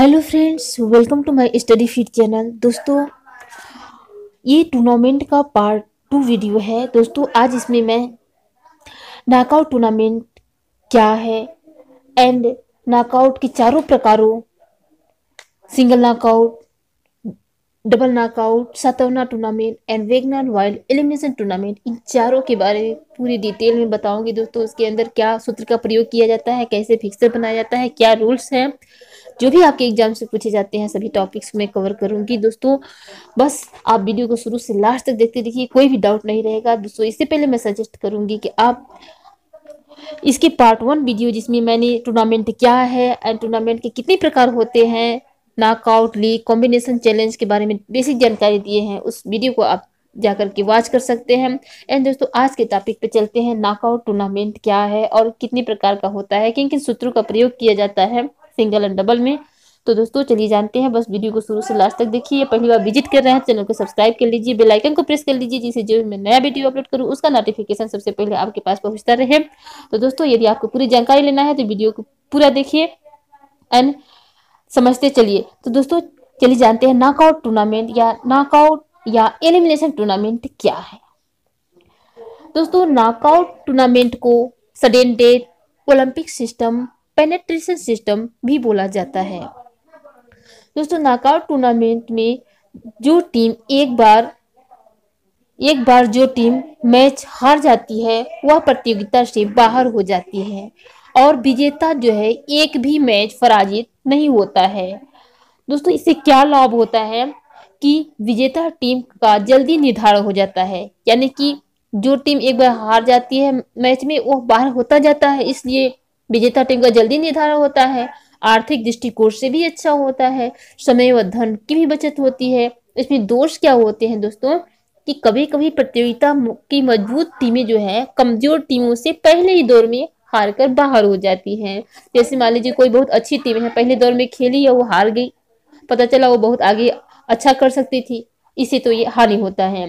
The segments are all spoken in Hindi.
hello friends welcome to my study feed channel दोस्तों ये टूर्नामेंट का पार्ट टू वीडियो है दोस्तों आज इसमें मैं नाकआउट टूर्नामेंट क्या है एंड नाकआउट के चारों प्रकारों सिंगल नाकआउट डबल नाकआउट सतवना tournament and Bagnall wild elimination tournament इन चारों के बारे में पूरी डिटेल में बताऊंगी दोस्तों उसके अंदर क्या सूत्र का प्रयोग किया जाता है कैसे फिक्सर बनाया जाता है क्या रूल्स हैं जो भी आपके एग्जाम से पूछे जाते हैं सभी टॉपिक्स मैं कवर करूंगी दोस्तों बस आप वीडियो को शुरू से लास्ट तक देखते रहिए कोई भी डाउट नहीं रहेगा दोस्तों इससे पहले मैं सजेस्ट करूंगी कि आप इसके पार्ट वन वीडियो जिसमें मैंने टूर्नामेंट क्या है एंड टूर्नामेंट के कितने प्रकार होते हैं नाकआउट लीग कॉम्बिनेशन चैलेंज के बारे में बेसिक जानकारी दिए हैं उस वीडियो को आप जाकर के वॉच कर सकते हैं एंड दोस्तों आज के टॉपिक पे चलते हैं नाकआउट टूर्नामेंट क्या है और कितने प्रकार का होता है किन किन सूत्रों का प्रयोग किया जाता है सिंगल एंड डबल में तो दोस्तों चलिए जानते हैं बस वीडियो को शुरू से लास्ट तक देखिए पहली बार विजिट कर रहे हैं चैनल को सब्सक्राइब कर लीजिए बेल आइकन को प्रेस कर लीजिए जिससे जो मैं नया वीडियो अपलोड करूँ उसका नोटिफिकेशन सबसे पहले आपके पास पहुँचता रहे तो दोस्तों यदि आपको पूरी जानकारी लेना है तो वीडियो को पूरा देखिए एंड समझते चलिए तो दोस्तों चलिए जानते हैं नॉकआउट टूर्नामेंट या नॉकआउट या एलिमिनेशन टूर्नामेंट क्या है दोस्तों नॉकआउट टूर्नामेंट को sudden death Olympic system penetration system भी बोला जाता है दोस्तों नाकआउट टूर्नामेंट में जो टीम एक बार एक बार जो टीम मैच हार जाती है वह प्रतियोगिता से बाहर हो जाती है और विजेता जो है एक भी मैच पराजित नहीं होता है दोस्तों इससे क्या लाभ होता है कि विजेता टीम का जल्दी निर्धारण हो जाता है यानी कि जो टीम एक बार हार जाती है मैच में वह बाहर होता जाता है इसलिए विजेता टीम का जल्दी निर्धारण होता है आर्थिक दृष्टिकोण से भी अच्छा होता है समय व धन की भी बचत होती है इसमें दोष क्या होते हैं दोस्तों कि कभी कभी प्रतियोगिता की मजबूत टीमें जो है कमजोर टीमों से पहले ही दौर में हार कर बाहर हो जाती हैं जैसे मान लीजिए कोई बहुत अच्छी टीम है पहले दौर में खेली या वो हार गई पता चला वो बहुत आगे अच्छा कर सकती थी इसे तो ये हानि होता है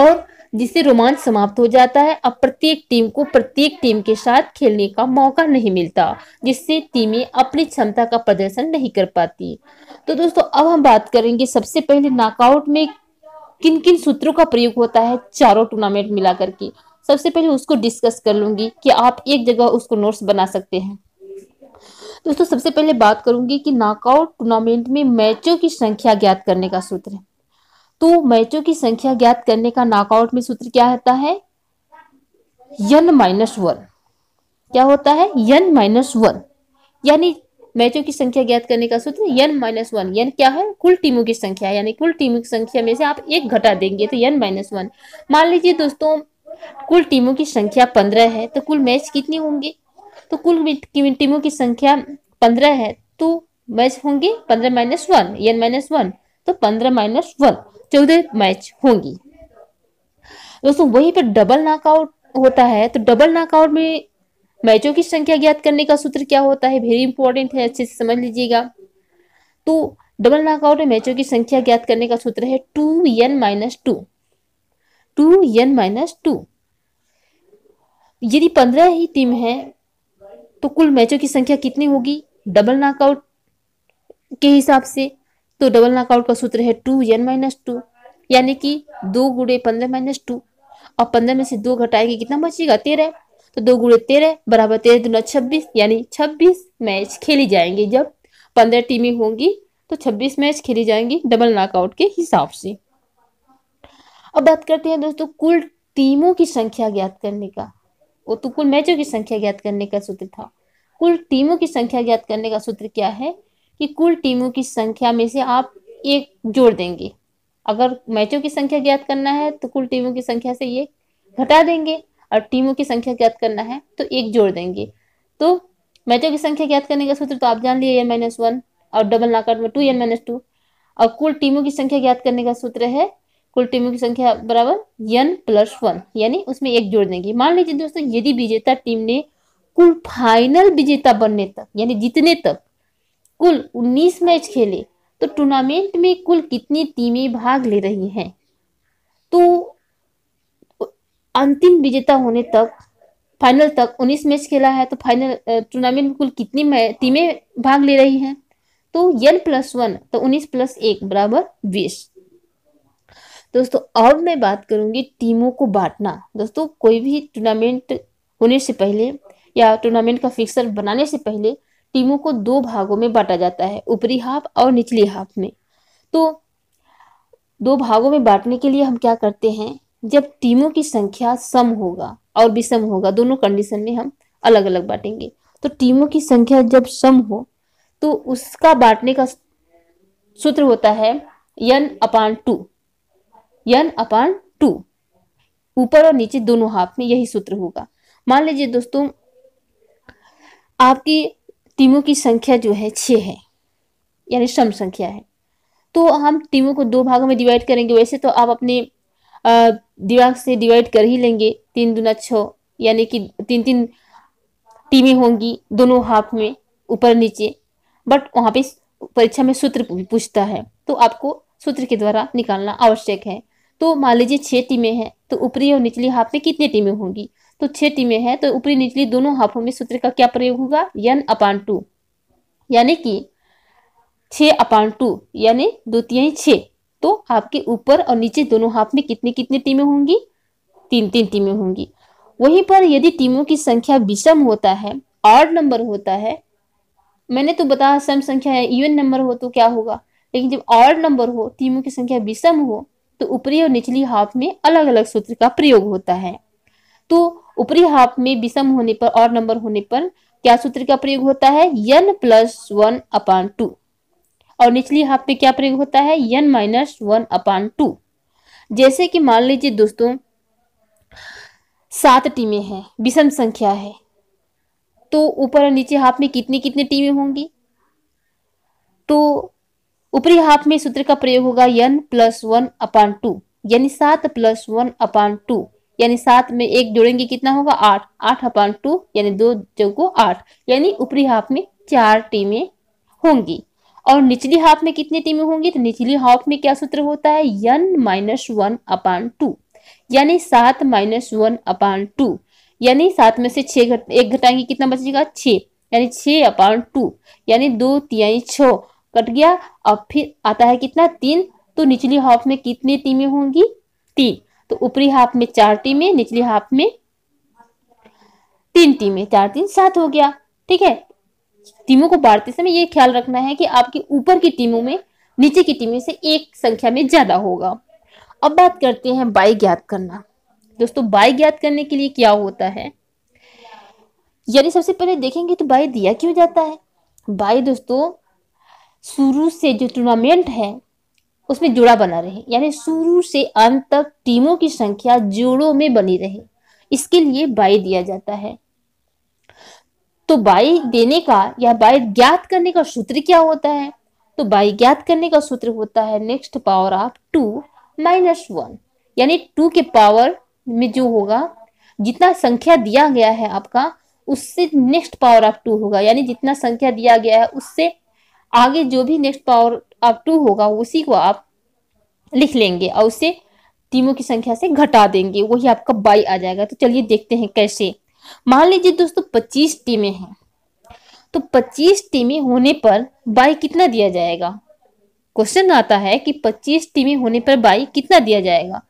और जिससे रोमांच समाप्त हो जाता है अब प्रत्येक टीम को प्रत्येक टीम के साथ खेलने का मौका नहीं मिलता जिससे टीमें अपनी क्षमता का प्रदर्शन नहीं कर पाती तो दोस्तों अब हम बात करेंगे सबसे पहले नॉकआउट में किन किन सूत्रों का प्रयोग होता है चारों टूर्नामेंट मिला करके सबसे पहले उसको डिस्कस कर लूंगी कि आप एक जगह उसको नोट्स बना सकते हैं दोस्तों सबसे पहले बात करूंगी कि नॉकआउट टूर्नामेंट में मैचों की संख्या ज्ञात करने का सूत्र है तो मैचों की संख्या ज्ञात करने का नॉकआउट में सूत्र क्या होता है यन माइनस वन क्या होता है यन माइनस वन यानी मैचों की संख्या ज्ञात करने का सूत्र यन माइनस वन यन क्या है कुल टीमों की संख्या यानी कुल टीमों की संख्या में से आप एक घटा देंगे तो यन माइनस वन मान लीजिए दोस्तों कुल टीमों की संख्या पंद्रह है तो कुल मैच कितने होंगे तो कुल टीमों की संख्या पंद्रह है तो मैच होंगे पंद्रह minus one N minus one तो पंद्रह माइनस वन चौदह मैच होंगी दोस्तों वहीं पर डबल नॉकआउट होता है तो डबल नॉकआउट में मैचों की संख्या ज्ञात करने का सूत्र क्या होता है वेरी इंपॉर्टेंट है अच्छे से समझ लीजिएगा तो डबल नॉकआउट में मैचों की संख्या ज्ञात करने का सूत्र है two N minus two two N minus two यदि पंद्रह ही टीम है तो कुल मैचों की संख्या कितनी होगी डबल नॉकआउट के हिसाब से तो डबल नॉकआउट का सूत्र है टू एन माइनस टू यानी कि दो गुड़े पंद्रह माइनस टू और पंद्रह में से दो घटाएंगे कितना बचेगा तेरह तो दो गुड़े तेरह बराबर तेरह दुना छब्बीस यानी छब्बीस मैच खेली जाएंगे जब पंद्रह टीमें होंगी तो छब्बीस मैच खेली जाएंगी डबल नॉकआउट के हिसाब से अब बात करते हैं दोस्तों कुल टीमों की संख्या ज्ञात करने का वो तो कुल मैचों की संख्या ज्ञात करने का सूत्र था कुल टीमों की संख्या ज्ञात करने का सूत्र क्या है कि कुल टीमों की संख्या में से आप एक जोड़ देंगे अगर मैचों की संख्या ज्ञात करना है तो कुल टीमों की संख्या से ये घटा देंगे और टीमों की संख्या ज्ञात करना है तो एक जोड़ देंगे तो मैचों की संख्या ज्ञात करने का सूत्र तो आप जान लिए एन माइनस वन और डबल नाक में टू एन माइनस टू और कुल टीमों की संख्या ज्ञात करने का सूत्र है कुल टीमों की संख्या बराबर एन प्लस वन यानी उसमें एक जोड़ देंगे मान लीजिए दोस्तों यदि विजेता टीम ने कुल फाइनल विजेता बनने तक यानी जीतने तक कुल 19 मैच खेले तो टूर्नामेंट में कुल कितनी टीमें भाग ले रही हैं तो अंतिम विजेता होने तक फाइनल तक 19 मैच खेला है तो फाइनल टूर्नामेंट में कुल कितनी टीमें भाग ले रही हैं तो एन प्लस वन तो 19 प्लस एक बराबर बीस दोस्तों अब मैं बात करूंगी टीमों को बांटना दोस्तों कोई भी टूर्नामेंट होने से पहले या टूर्नामेंट का फिक्सर बनाने से पहले टीमों को दो भागों में बांटा जाता है ऊपरी हाफ और निचली हाफ में तो दो भागों में बांटने के लिए हम क्या करते हैं जब टीमों की संख्या सम होगा और विषम होगा दोनों कंडीशन में हम अलग अलग बांटेंगे तो टीमों की संख्या जब सम हो तो उसका बांटने का सूत्र होता है यन अपान टू यन अपान टू ऊपर और नीचे दोनों हाफ में यही सूत्र होगा मान लीजिए दोस्तों आपकी टीमों की संख्या जो है छः है यानी सम संख्या है तो हम टीमों को दो भागों में डिवाइड करेंगे वैसे तो आप अपने दिमाग से डिवाइड कर ही लेंगे तीन दुना छः यानी कि तीन तीन टीमें होंगी दोनों हाफ में ऊपर नीचे बट वहाँ पे परीक्षा में सूत्र पूछता है तो आपको सूत्र के द्वारा निकालना आवश्यक है तो मान लीजिए छः टीमें हैं तो ऊपरी और निचली हाफ में कितनी टीमें होंगी तो छह टीमें हैं तो ऊपरी निचली दोनों हाफों में सूत्र का क्या प्रयोग होगा यन अपान टू यानी कि छ अपान टू यानी दो तिहाई छः तो आपके ऊपर और नीचे दोनों हाफ में कितनी कितनी टीमें होंगी तीन तीन टीमें होंगी वहीं पर यदि टीमों की संख्या विषम होता है ऑड नंबर होता है मैंने तो बताया सम संख्या है इवन नंबर हो तो क्या होगा लेकिन जब ऑड नंबर हो टीमों की संख्या विषम हो तो ऊपरी और निचली हाफ में अलग अलग सूत्र का प्रयोग होता है तो ऊपरी हाफ में विषम होने पर और नंबर होने पर क्या सूत्र का प्रयोग होता है N plus one upon two और निचली हाफ में क्या प्रयोग होता है N minus one upon two जैसे कि मान लीजिए दोस्तों सात टीमें हैं विषम संख्या है तो ऊपर और नीचे हाफ में कितनी कितनी टीमें होंगी तो ऊपरी हाफ में सूत्र का प्रयोग होगा N plus one upon two यानी सात प्लस वन अपान टू यानी सात में एक जोड़ेंगे कितना होगा आठ आठ अपॉन टू यानी दो चौको आठ यानी ऊपरी हाफ में चार टीमें होंगी और निचली हाफ में कितनी टीमें होंगी तो निचली हाफ में क्या सूत्र होता है N minus one upon two यानी सात माइनस वन अपान टू यानी सात में से छह घट एक घटाएंगे कितना बचेगा छह यानी छह अपान टू यानी दो तिहाई छः कट गया और फिर आता है कितना तीन तो निचली हाफ में कितनी टीमें होंगी तीन तो ऊपरी हाफ में चार टीमें निचली हाफ में तीन टीमें चार तीन सात हो गया ठीक है टीमों को बांटते समय यह ख्याल रखना है कि आपकी ऊपर की टीमों में नीचे की टीमों से एक संख्या में ज्यादा होगा अब बात करते हैं बाई ज्ञात करना दोस्तों बाई ज्ञात करने के लिए क्या होता है यानी सबसे पहले देखेंगे तो बाई दिया क्यों जाता है बाई दोस्तों शुरू से जो टूर्नामेंट है उसमें जुड़ा बना रहे यानी शुरू से अंत तक टीमों की संख्या जोड़ों में बनी रहे इसके लिए बाई दिया जाता है तो बाई देने का या बाई ज्ञात करने का सूत्र क्या होता है तो बाई ज्ञात करने का सूत्र होता है next power of two minus one यानी टू के पावर में जो होगा जितना संख्या दिया गया है आपका उससे नेक्स्ट पावर ऑफ टू होगा यानी जितना संख्या दिया गया है उससे आगे जो भी नेक्स्ट पावर ऑफ टू होगा उसी को आप लिख लेंगे और उसे तीनों की संख्या से घटा देंगे वही आपका बाई आ जाएगा तो चलिए देखते हैं कैसे मान लीजिए दोस्तों पच्चीस टीमें हैं तो पच्चीस टीमें होने पर बाई कितना दिया जाएगा क्वेश्चन आता है कि पच्चीस टीमें होने पर बाई कितना दिया जाएगा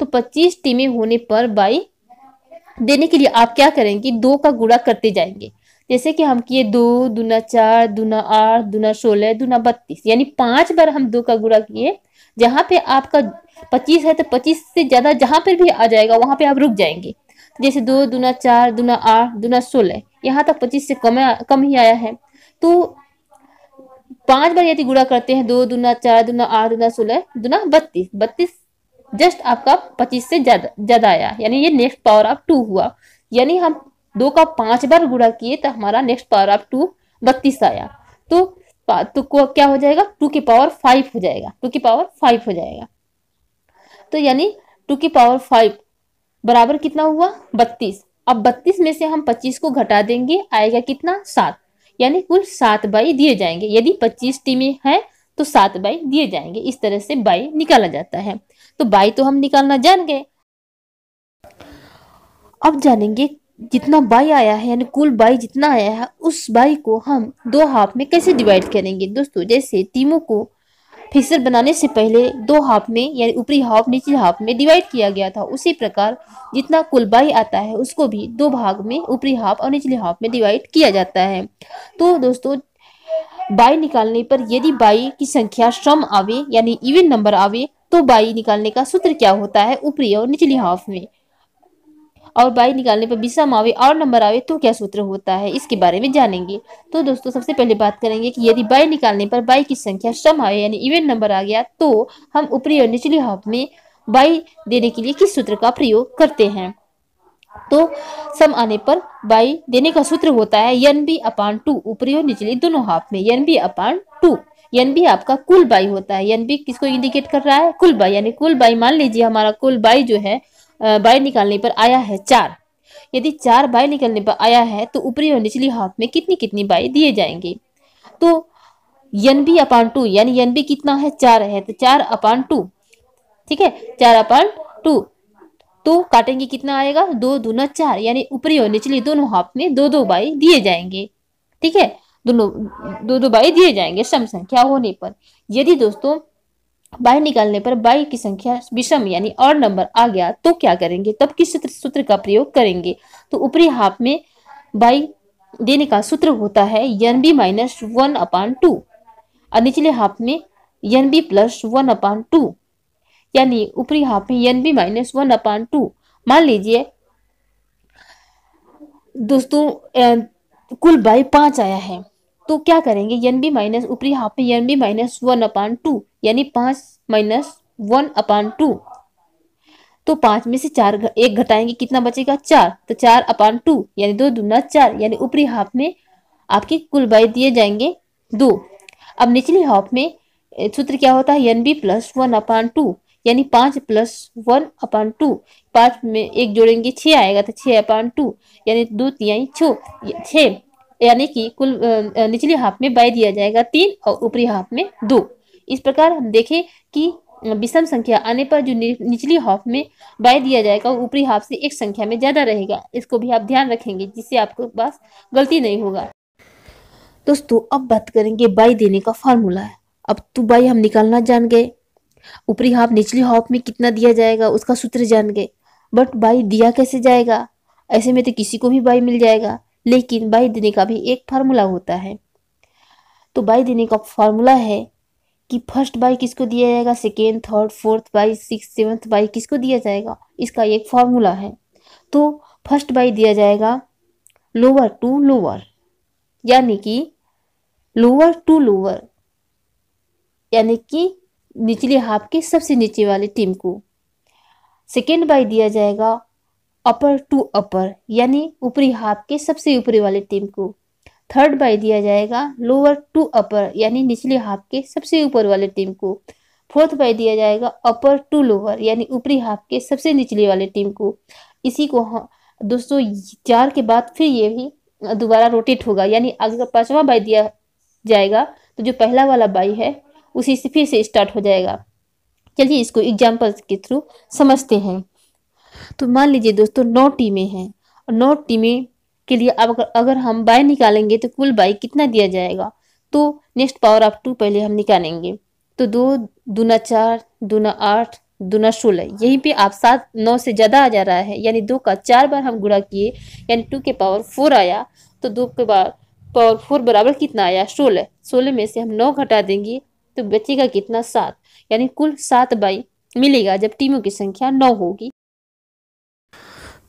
तो पच्चीस टीमें होने पर बाई देने के लिए आप क्या करेंगे दो का गुड़ा करते जाएंगे जैसे कि हम किए दो दूना चार दूना आठ दूना सोलह दूना बत्तीस यानी पांच बार हम दो का गुड़ा किए जहाँ पे आपका पच्चीस है तो पच्चीस से ज़्यादा जहाँ पर भी आ जाएगा वहाँ पे आप रुक जाएंगे जैसे दो दूना चार दूना आठ दूना सोलह यहाँ तक पच्चीस से कम कम ही आया है तो पांच बार यदि गुड़ा करते हैं दो दूना चार दूना आठ दूना सोलह दूना बत्तीस बत्तीस जस्ट आपका पच्चीस से ज्यादा ज्यादा आया यानी ये नेक्स्ट पावर ऑफ टू हुआ यानी हम दो का पांच बार गुड़ा किए तो हमारा नेक्स्ट पावर ऑफ टू बत्तीस आया तो तो, तो क्या हो जाएगा टू की पावर फाइव हो जाएगा टू की पावर फाइव हो जाएगा तो यानी टू की पावर फाइव बराबर कितना हुआ बत्तीस अब बत्तीस में से हम पच्चीस को घटा देंगे आएगा कितना सात यानी कुल सात बाई दिए जाएंगे यदि पच्चीस टीमें हैं तो सात बाई दिए जाएंगे इस तरह से बाई निकाला जाता है तो बाई तो हम निकालना जान गए अब जानेंगे जितना बाई आया है यानी कुल बाई जितना आया है उस बाई को हम दो हाफ में कैसे डिवाइड करेंगे दोस्तों जैसे टीमों को फिक्सर बनाने से पहले दो हाफ में यानी ऊपरी हाफ नीचे हाफ में डिवाइड किया गया था उसी प्रकार जितना कुल बाई आता है उसको भी दो भाग में ऊपरी हाफ और निचले हाफ में डिवाइड किया जाता है तो दोस्तों बाई निकालने पर यदि बाई की संख्या श्रम आवे यानी इवन नंबर आवे तो बाई निकालने का सूत्र क्या होता है ऊपरी और निचली हाफ में और बाई निकालने पर विषम आवे और नंबर आवे तो क्या सूत्र होता है इसके बारे में जानेंगे तो दोस्तों सबसे पहले बात करेंगे कि यदि बाई निकालने पर बाई की संख्या सम आवे यानी इवेंट नंबर आ गया तो हम ऊपरी और निचली हाफ में बाई देने के लिए किस सूत्र का प्रयोग करते हैं तो सम आने पर बाई देने का सूत्र होता है यन बी अपान टू ऊपरी और निचली दोनों हाफ में N B upon two N B आपका कुल बाई होता है यन बी किसको इंडिकेट कर रहा है कुल बाई यानी कुल बाई मान लीजिए हमारा कुल बाई जो है बाई निकालने पर आया है चार यदि चार बाई निकलने पर आया है तो ऊपरी और निचली हाफ में कितनी कितनी बाई दिए जाएंगे तो यन बी अपान टू यानी यन बी कितना है चार है तो चार अपान टू ठीक है चार अपान टू तो काटेंगे कितना आएगा दो दूना चार यानी ऊपरी और निचली दोनों हाफ में दो दो बाई दिए जाएंगे ठीक है दोनों दो दो बाई दिए जाएंगे सम संख्या होने पर यदि दोस्तों बाहर निकालने पर बाई की संख्या विषम यानी और नंबर आ गया तो क्या करेंगे तब किस सूत्र का प्रयोग करेंगे तो ऊपरी हाफ में बाई देने का सूत्र होता है N B minus one upon two और निचले हाफ में N B plus one upon two यानी ऊपरी हाफ में N B minus one upon two मान लीजिए दोस्तों कुल बाई पांच आया है तो क्या करेंगे एन बी माइनस ऊपरी हाफ में N B minus one upon two यानी पांच माइनस वन अपान टू तो पांच में से चार एक घटाएंगे कितना बचेगा चार तो चार अपान टू यानी दो दूना चार यानी ऊपरी हाफ में आपके कुल बाई दिए जाएंगे दो अब निचली हाफ में सूत्र क्या होता है N B plus one upon two यानी पांच प्लस वन अपान टू पांच में एक जोड़ेंगे छह आएगा तो छह अपान टू यानी दो तिहाई छो छ यानी कि कुल निचली हाफ में बाय दिया जाएगा तीन और ऊपरी हाफ में दो इस प्रकार हम देखें कि विषम संख्या आने पर जो निचली हाफ में बाय दिया जाएगा वो ऊपरी हाफ से एक संख्या में ज़्यादा रहेगा इसको भी आप ध्यान रखेंगे जिससे आपके पास गलती नहीं होगा दोस्तों अब बात करेंगे बाई देने का फॉर्मूला है अब तो बाई हम निकालना जान गए ऊपरी हाफ निचली हाफ में कितना दिया जाएगा उसका सूत्र जान गए बट बाई दिया कैसे जाएगा ऐसे में तो किसी को भी बाई मिल जाएगा लेकिन बाई देने का भी एक फार्मूला होता है तो बाई देने का फार्मूला है कि फर्स्ट बाई किसको दिया जाएगा second third fourth bye six seventh bye किसको दिया जाएगा इसका एक फार्मूला है तो फर्स्ट बाई दिया जाएगा लोअर टू लोअर यानी कि लोअर टू लोअर यानी कि निचले हाफ के सबसे नीचे वाले टीम को सेकेंड बाई दिया जाएगा अपर टू अपर यानी ऊपरी हाफ के सबसे ऊपरी वाली टीम को थर्ड बाय दिया जाएगा लोअर टू अपर यानी निचले हाफ के सबसे ऊपर वाले टीम को फोर्थ बाय दिया जाएगा अपर टू लोअर यानी ऊपरी हाफ के सबसे निचले वाले टीम को इसी को हाँ दोस्तों चार के बाद फिर ये भी दोबारा रोटेट होगा यानी अगर पाँचवा बाय दिया जाएगा तो जो पहला वाला बाई है उसी से फिर से स्टार्ट हो जाएगा चलिए इसको एग्जाम्पल के थ्रू समझते हैं तो मान लीजिए दोस्तों नौ टीमें हैं और नौ टीमें के लिए अब अगर, अगर हम बाय निकालेंगे तो कुल बाय कितना दिया जाएगा तो नेक्स्ट पावर ऑफ टू पहले हम निकालेंगे तो दो दूना चार दूना आठ दूना सोलह यहीं पे आप सात नौ से ज़्यादा आ जा रहा है यानी दो का चार बार हम गुणा किए यानी टू के पावर फोर आया तो दो के बार पावर फोर बराबर कितना आया सोलह सोलह में से हम नौ घटा देंगे तो बचेगा कितना सात यानी कुल सात बाई मिलेगा जब टीमों की संख्या नौ होगी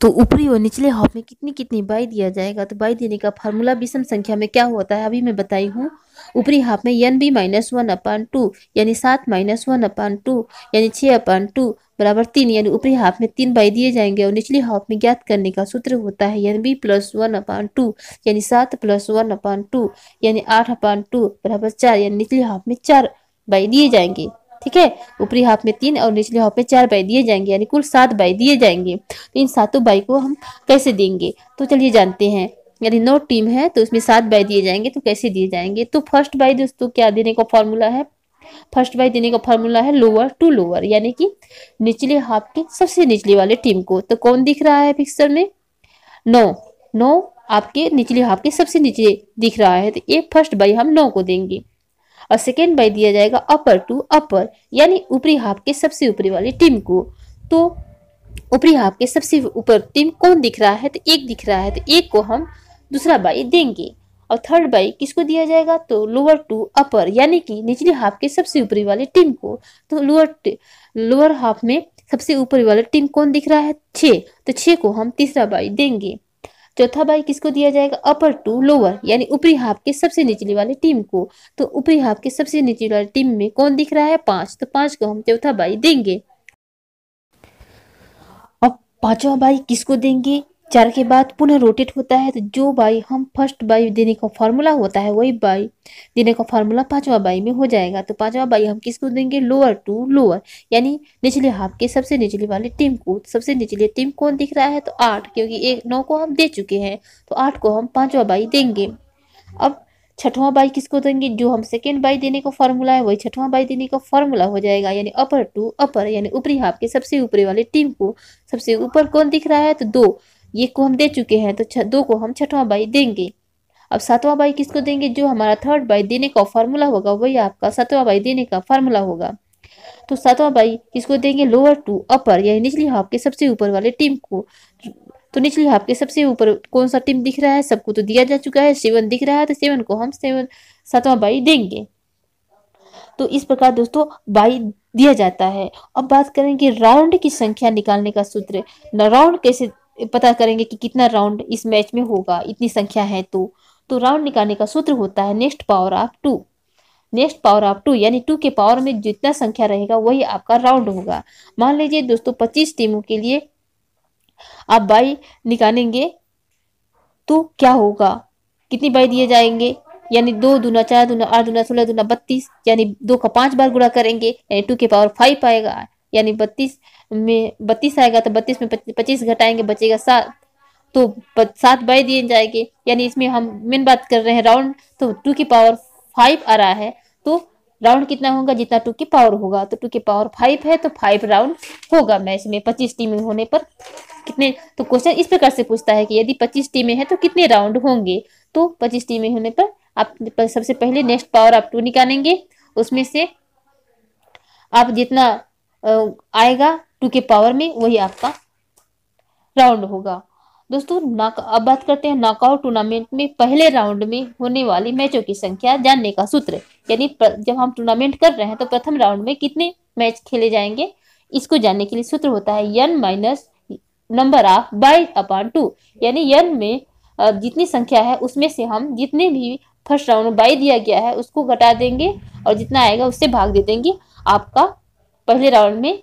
तो ऊपरी और निचले हाफ में कितनी कितनी बाई दिया जाएगा तो बाई देने का फार्मूला विषम संख्या में क्या होता है अभी मैं बताई हूँ ऊपरी हाफ में N B minus one upon two यानी सात माइनस वन अपान टू यानी छः अपान टू बराबर तीन यानी ऊपरी हाफ में तीन बाई दिए जाएंगे और निचले हाफ में ज्ञात करने का सूत्र होता है N B plus one upon two यानी सात प्लस वन अपान टू यानी आठ अपान टू बराबर चार यानी निचले हाफ में चार बाई दिए जाएंगे ठीक है ऊपरी हाफ में तीन और निचले हाफ में चार बाई दिए जाएंगे यानी कुल सात बाई दिए जाएंगे तो इन सातों बाई को हम कैसे देंगे तो चलिए जानते हैं यानी नौ टीम है तो उसमें सात बाई दिए जाएंगे तो कैसे दिए जाएंगे तो फर्स्ट बाई दोस्तों क्या देने का फॉर्मूला है फर्स्ट बाई देने का फॉर्मूला है लोअर टू लोअर यानी कि निचले हाफ के सबसे निचले वाले टीम को तो कौन दिख रहा है पिक्चर में नौ नौ आपके निचले हाफ के सबसे निचले दिख रहा है तो एक फर्स्ट बाई हम नौ को देंगे और सेकेंड बाई दिया जाएगा अपर टू अपर यानी ऊपरी हाफ के सबसे ऊपरी वाली टीम को तो ऊपरी हाफ के सबसे ऊपर टीम कौन दिख रहा है तो एक दिख रहा है तो एक को हम दूसरा बाई देंगे और थर्ड बाई किसको दिया जाएगा तो लोअर टू अपर यानी कि निचली हाफ के सबसे ऊपरी वाली टीम को तो लोअर लोअर हाफ में सबसे ऊपरी वाली टीम कौन दिख रहा है छे तो छे को हम तीसरा बाई देंगे चौथा बाई किसको दिया जाएगा अपर टू लोअर यानी ऊपरी हाफ के सबसे निचली वाले टीम को तो ऊपरी हाफ के सबसे निचली वाली टीम तो में कौन दिख रहा है पांच तो पांच को हम चौथा बाई देंगे अब पांचवा बाई किसको देंगे चार के बाद पुनः रोटेट होता है तो जो बाई हम फर्स्ट बाई देने का फार्मूला होता है वही बाई देने का फार्मूला पांचवा बाई में हो जाएगा तो पांचवा बाई हम किसको देंगे लोअर टू लोअर यानी निचले हाफ के सबसे निचले वाले टीम को सबसे निचले टीम कौन दिख रहा है तो आठ क्योंकि एक नौ को हम दे चुके हैं तो आठ को हम पांचवा बाई देंगे अब छठवां बाई किसको देंगे जो हम सेकेंड बाई देने का फार्मूला है वही छठवां बाई देने का फार्मूला हो जाएगा यानी अपर टू अपर यानी ऊपरी हाफ के सबसे ऊपरी वाले टीम को सबसे ऊपर कौन दिख रहा है तो दो ये को हम दे चुके हैं तो दो को हम छठवा बाई देंगे अब सातवा बाई किसको देंगे जो हमारा थर्ड बाई देने का फार्मूला होगा वही आपका सातवा बाई देने का फार्मूला होगा तो सातवा बाई किसको देंगे लोअर टू अपर यानी निचली हाफ के सबसे ऊपर वाले टीम को तो निचली हाफ के सबसे ऊपर कौन सा टीम दिख रहा है सबको तो दिया जा चुका है सेवन दिख रहा है तो सेवन को हम सेवन सातवा बाई देंगे तो इस प्रकार दोस्तों बाई दिया जाता है अब बात करेंगे राउंड की संख्या निकालने का सूत्र राउंड कैसे पता करेंगे कि कितना राउंड इस मैच में होगा इतनी संख्या है तो तो राउंड निकालने का सूत्र होता है next power of two next power of two यानी टू के पावर में जितना संख्या रहेगा वही आपका राउंड होगा मान लीजिए दोस्तों पच्चीस टीमों के लिए आप बाई निकालेंगे तो क्या होगा कितनी बाई दिए जाएंगे यानी दो दुना चार दुना आठ दुना सोलह दुना बत्तीस यानी दो का पांच बार गुणा करेंगे यानी टू के पावर फाइव आएगा यानी बत्तीस में बत्तीस आएगा तो बत्तीस में पच्चीस घटाएंगे बचेगा सात तो सात बाई दिए जाएंगे यानी इसमें हम मेन बात कर रहे हैं राउंड तो टू की पावर फाइव आ रहा है तो राउंड कितना होगा जितना टू की पावर होगा तो टू की पावर फाइव है तो फाइव राउंड होगा मैच में पच्चीस टीमें होने पर कितने तो क्वेश्चन इस प्रकार से पूछता है कि यदि पच्चीस टीमें हैं तो कितने राउंड होंगे तो पच्चीस टीमें होने पर आप सबसे पहले नेक्स्ट पावर आप टू निकालेंगे उसमें से आप जितना आएगा टू के पावर में वही आपका राउंड होगा दोस्तों अब बात करते हैं नॉकआउट टूर्नामेंट में पहले राउंड में होने वाली मैचों की संख्या जानने का सूत्र यानी जब हम टूर्नामेंट कर रहे हैं तो प्रथम राउंड में कितने मैच खेले जाएंगे इसको जानने के लिए सूत्र होता है N minus number of bye upon two यानी यन में जितनी संख्या है उसमें से हम जितने भी फर्स्ट राउंड बाई दिया गया है उसको घटा देंगे और जितना आएगा उससे भाग दे देंगे आपका पहले राउंड में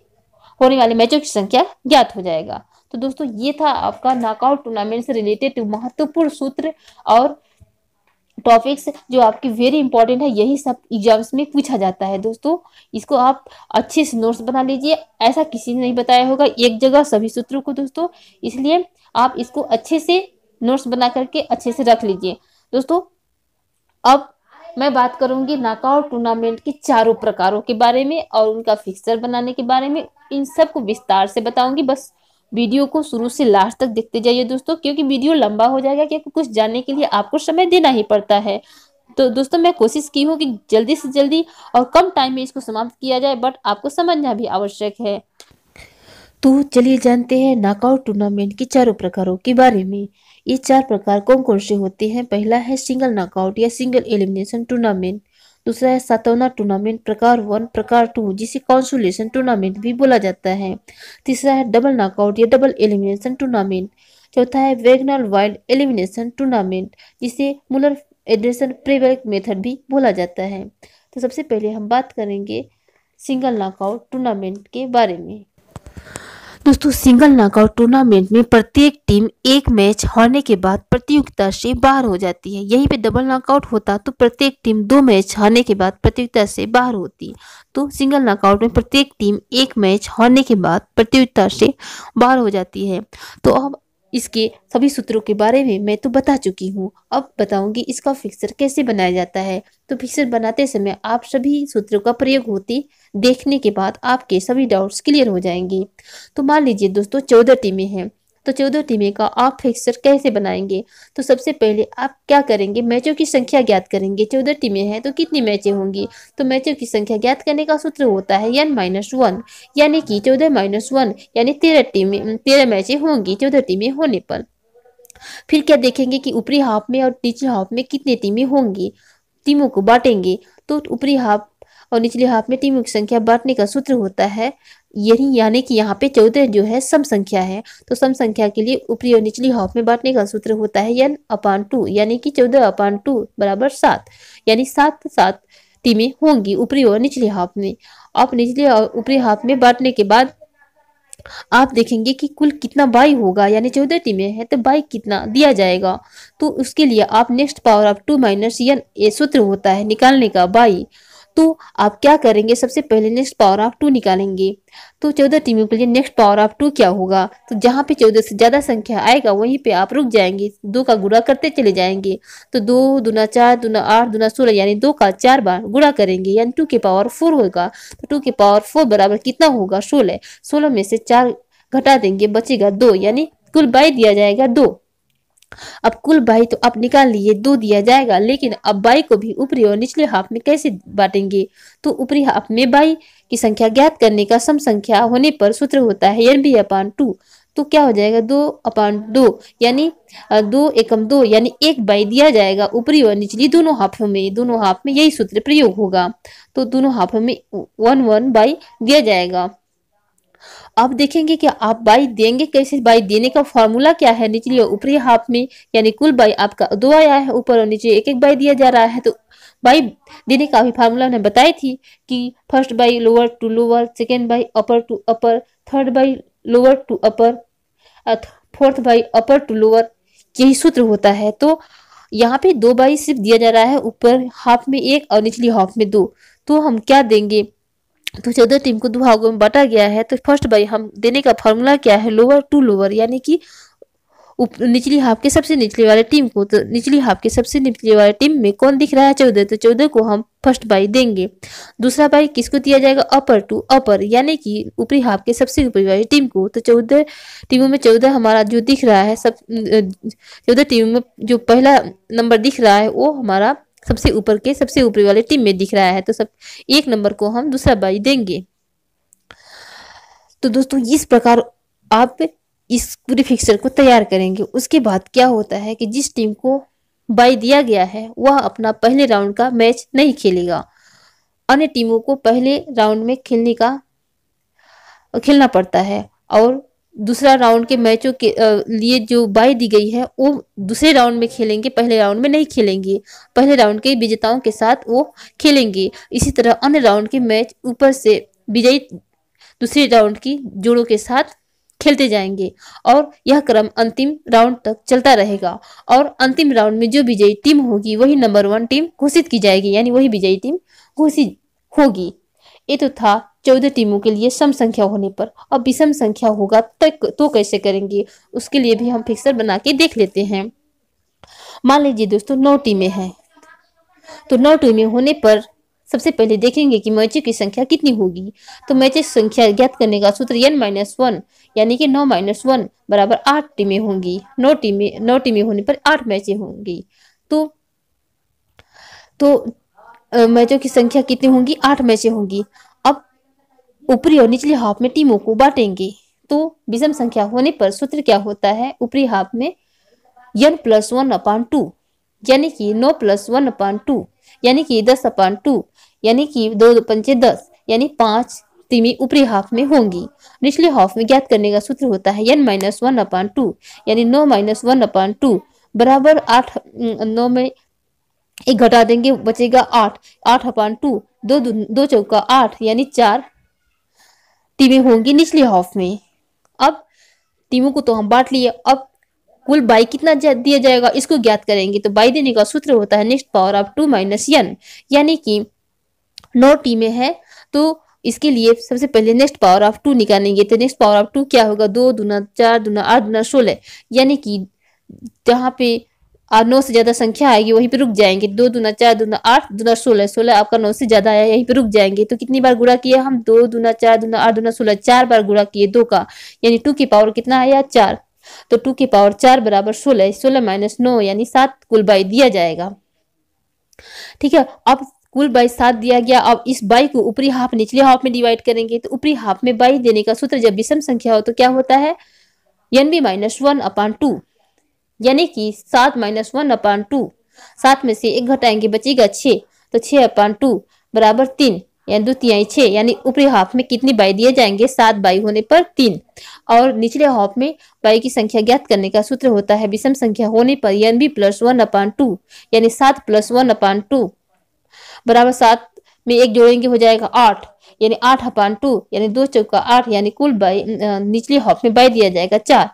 होने वाले मैचों की संख्या ज्ञात हो जाएगा तो दोस्तों ये था आपका नॉकआउट टूर्नामेंट से रिलेटेड महत्वपूर्ण सूत्र और टॉपिक्स जो आपके वेरी इंपॉर्टेंट है यही सब एग्जाम्स में पूछा जाता है दोस्तों इसको आप अच्छे से नोट्स बना लीजिए ऐसा किसी ने नहीं बताया होगा एक जगह सभी सूत्रों को दोस्तों इसलिए आप इसको अच्छे से नोट्स बना करके अच्छे से रख लीजिए दोस्तों अब मैं बात करूंगी नाकआउट टूर्नामेंट के चारों प्रकारों के बारे में और उनका फिक्सर बनाने के बारे में इन सब को विस्तार से बताऊंगी बस वीडियो को शुरू से लास्ट तक देखते जाइए दोस्तों क्योंकि वीडियो लंबा हो जाएगा क्योंकि कुछ जानने के लिए आपको समय देना ही पड़ता है तो दोस्तों मैं कोशिश की हूँ कि जल्दी से जल्दी और कम टाइम में इसको समाप्त किया जाए बट आपको समझना भी आवश्यक है तो चलिए जानते हैं नॉकआउट टूर्नामेंट के चारों प्रकारों के बारे में ये चार प्रकार कौन कौन से होते हैं पहला है सिंगल नॉकआउट या सिंगल एलिमिनेशन टूर्नामेंट दूसरा है सातवना टूर्नामेंट प्रकार वन प्रकार टू जिसे कॉन्सुलेशन टूर्नामेंट भी बोला जाता है तीसरा है डबल नॉकआउट या डबल एलिमिनेशन टूर्नामेंट चौथा है वेगनल वाइल्ड एलिमिनेशन टूर्नामेंट जिसे मुलर एडिसन प्रेवेल मेथड भी बोला जाता है तो सबसे पहले हम बात करेंगे सिंगल नॉकआउट टूर्नामेंट के बारे में दोस्तों सिंगल नॉकआउट टूर्नामेंट में प्रत्येक टीम एक मैच हारने के बाद प्रतियोगिता से बाहर हो जाती है यहीं पे डबल नॉकआउट होता तो प्रत्येक टीम दो मैच हारने के बाद प्रतियोगिता से बाहर होती तो सिंगल नॉकआउट में प्रत्येक टीम एक मैच हारने के बाद प्रतियोगिता से बाहर हो जाती है तो अब इसके सभी सूत्रों के बारे में मैं तो बता चुकी हूँ अब बताऊंगी इसका फिक्सर कैसे बनाया जाता है तो फिक्सर बनाते समय आप सभी सूत्रों का प्रयोग होती देखने के बाद आपके सभी डाउट्स क्लियर हो जाएंगे तो मान लीजिए दोस्तों चौदह टीमें हैं तो चौदह टीमें का आप फिक्सर कैसे बनाएंगे तो सबसे पहले आप क्या करेंगे मैचों की संख्या ज्ञात करेंगे चौदह टीमें हैं तो कितनी मैचें होंगी तो मैचों की संख्या ज्ञात करने का सूत्र होता है एन माइनस वन यानी कि चौदह माइनस वन यानी तेरह टीमें तेरह मैचें होंगी चौदह टीमें होने पर फिर क्या देखेंगे कि ऊपरी हाफ में और नीचे हाफ में कितनी टीमें होंगी टीमों को बांटेंगे तो ऊपरी हाफ और निचले हाफ में टीमों की संख्या बांटने का सूत्र होता है यही यानी कि यहाँ पे चौदह जो है सम संख्या है तो सम संख्या के लिए ऊपरी और निचली हाफ में बांटने का सूत्र होता है यन अपान टू यानी कि चौदह अपान टू बराबर सात यानी सात सात टीमें होंगी ऊपरी और निचले हाफ में आप निचले और ऊपरी हाफ में बांटने के बाद आप देखेंगे कि कुल कितना बाई होगा यानी चौदह टीमें हैं तो बाई कितना दिया जाएगा तो उसके लिए आप next power of two minus N ए सूत्र होता है निकालने का बाई तो आप क्या करेंगे सबसे पहले नेक्स्ट पावर ऑफ टू निकालेंगे तो चौदह टीमों के लिए नेक्स्ट पावर ऑफ टू क्या होगा तो जहाँ पे चौदह से ज़्यादा संख्या आएगा वहीं पे आप रुक जाएंगे दो का गुड़ा करते चले जाएंगे तो दो दुना चार दुना आठ दुना सोलह यानी दो का चार बार गुड़ा करेंगे यानी टू के पावर फोर होगा तो टू के पावर फोर बराबर कितना होगा सोलह सोलह में से चार घटा देंगे बचेगा दो यानी कुल बाई दिया जाएगा दो अब कुल बाई तो आप निकाल लिए दो दिया जाएगा लेकिन अब बाई को भी ऊपरी और निचले हाफ में कैसे बांटेंगे तो ऊपरी हाफ में बाई की संख्या ज्ञात करने का सम संख्या होने पर सूत्र होता है एन बी अपान टू तो क्या हो जाएगा दो अपान दो यानी दो एकम दो यानी एक बाई दिया जाएगा ऊपरी और निचली दोनों हाफों में दोनों हाफ में यही सूत्र प्रयोग होगा तो दोनों हाफों में वन वन बाई दिया जाएगा अब देखेंगे कि आप बाई देंगे कैसे बाई देने का फॉर्मूला क्या है निचली और ऊपरी हाफ में यानी कुल बाई आपका दो आया है ऊपर और नीचे एक एक बाई दिया जा रहा है तो बाई देने का भी फार्मूला ने बताई थी कि first bye lower to lower second bye upper to upper third bye lower to upper fourth bye upper to lower यही सूत्र होता है तो यहाँ पे दो बाई सिर्फ दिया जा रहा है ऊपर हाफ में एक और निचली हाफ में दो तो हम क्या देंगे तो चौदह टीम को दो भागों में बांटा गया है तो फर्स्ट बाई हम देने का फॉर्मूला क्या है लोअर टू लोअर यानी कि उप निचली हाफ के सबसे निचले वाले टीम को तो निचली हाफ के सबसे निचले वाले टीम में कौन दिख रहा है चौदह तो चौदह को हम फर्स्ट बाई देंगे दूसरा बाई किसको दिया जाएगा अपर टू अपर यानी कि ऊपरी हाफ के सबसे ऊपरी वाली टीम को तो चौदह टीमों में चौदह हमारा जो दिख रहा है सब चौदह टीमों में जो पहला नंबर दिख रहा है वो हमारा सबसे ऊपर के सबसे ऊपरी वाले टीम में दिख रहा है तो सब एक नंबर को हम दूसरा बाई देंगे तो दोस्तों इस प्रकार आप इस पूरे फिक्सर को तैयार करेंगे उसके बाद क्या होता है कि जिस टीम को बाई दिया गया है वह अपना पहले राउंड का मैच नहीं खेलेगा अन्य टीमों को पहले राउंड में खेलने का खेलना पड़ता है और दूसरा राउंड के मैचों के लिए जो बाय दी गई है वो दूसरे राउंड में खेलेंगे पहले राउंड में नहीं खेलेंगे पहले राउंड के विजेताओं के साथ वो खेलेंगे इसी तरह अन्य राउंड के मैच ऊपर से विजयी दूसरे राउंड की जोड़ों के साथ खेलते जाएंगे और यह क्रम अंतिम राउंड तक चलता रहेगा और अंतिम राउंड में जो विजयी टीम होगी वही नंबर वन टीम घोषित की जाएगी यानी वही विजयी टीम घोषित होगी ये तो था चौदह टीमों के लिए सम संख्या होने पर और विषम संख्या होगा तक तो, तो कैसे करेंगे उसके लिए भी हम फिक्सर बना के देख लेते हैं मान लीजिए दोस्तों नौ टीमें हैं तो नौ टीमें होने पर सबसे पहले देखेंगे कि मैचों की संख्या कितनी होगी तो मैचों की संख्या ज्ञात करने का सूत्र एन माइनस वन यानी कि नौ माइनस वन बराबर आठ टीमें होंगी नौ टीमें नौ टीमें होने पर आठ मैचें होंगी तो तो मैचों की संख्या कितनी होंगी आठ मैचें होंगी ऊपरी और निचले हाफ में टीमों को बांटेंगे तो विषम संख्या होने पर सूत्र क्या होता है ऊपरी हाफ में N plus one upon two यानी कि नौ प्लस वन अपान टू यानी कि दस अपान टू यानी कि दो पंचे दस यानी पांच टीमी ऊपरी हाफ में होंगी निचले हाफ में ज्ञात करने का सूत्र होता है N minus one upon two यानी नौ माइनस वन अपान टू बराबर आठ नौ में एक घटा देंगे बचेगा आठ आठ अपान टू दो दो चौका आठ यानी चार टीमें होंगी निचले हाफ में अब टीमों को तो हम बांट लिए अब कुल बाई कितना जा, दिया जाएगा इसको ज्ञात करेंगे तो बाई देने का सूत्र होता है next power of two minus N यानी कि नौ टीमें हैं तो इसके लिए सबसे पहले नेक्स्ट पावर ऑफ टू निकालेंगे तो नेक्स्ट पावर ऑफ टू क्या होगा दो दुना चार दुना आठ दुना सोलह यानी कि जहाँ पे और नौ से ज़्यादा संख्या आएगी वहीं पर रुक जाएंगे दो दुना चार दुना आठ दुना सोलह सोलह आपका नौ से ज़्यादा आया यहीं पर रुक जाएंगे तो कितनी बार गुड़ा किया हम दो दुना चार दुना आठ दुना सोलह चार बार गुड़ा किए दो का यानी टू की पावर कितना आया चार तो टू की पावर चार बराबर सोलह सोलह माइनस नौ यानी सात कुल बाई दिया जाएगा ठीक है अब कुल बाई सात दिया गया अब इस बाई को ऊपरी हाफ निचले हाफ में डिवाइड करेंगे तो ऊपरी हाफ में बाई देने का सूत्र जब विषम संख्या हो तो क्या होता है N B minus one upon two यानी कि सात माइनस वन अपान टू सात में से एक घटाएंगे बचेगा छः तो छः अपान टू बराबर तीन यानी द्वितीय तिहाई यानी ऊपरी हाफ में कितनी बाई दिए जाएंगे सात बाई होने पर तीन और निचले हाफ में बाई की संख्या ज्ञात करने का सूत्र होता है विषम संख्या होने पर N B plus one upon two यानी सात प्लस वन अपान टू बराबर सात में एक जोड़ेंगे हो जाएगा आठ यानी आठ अपान टू यानी दो चौका आठ यानी कुल बाई निचले हाफ में बाई दिया जाएगा चार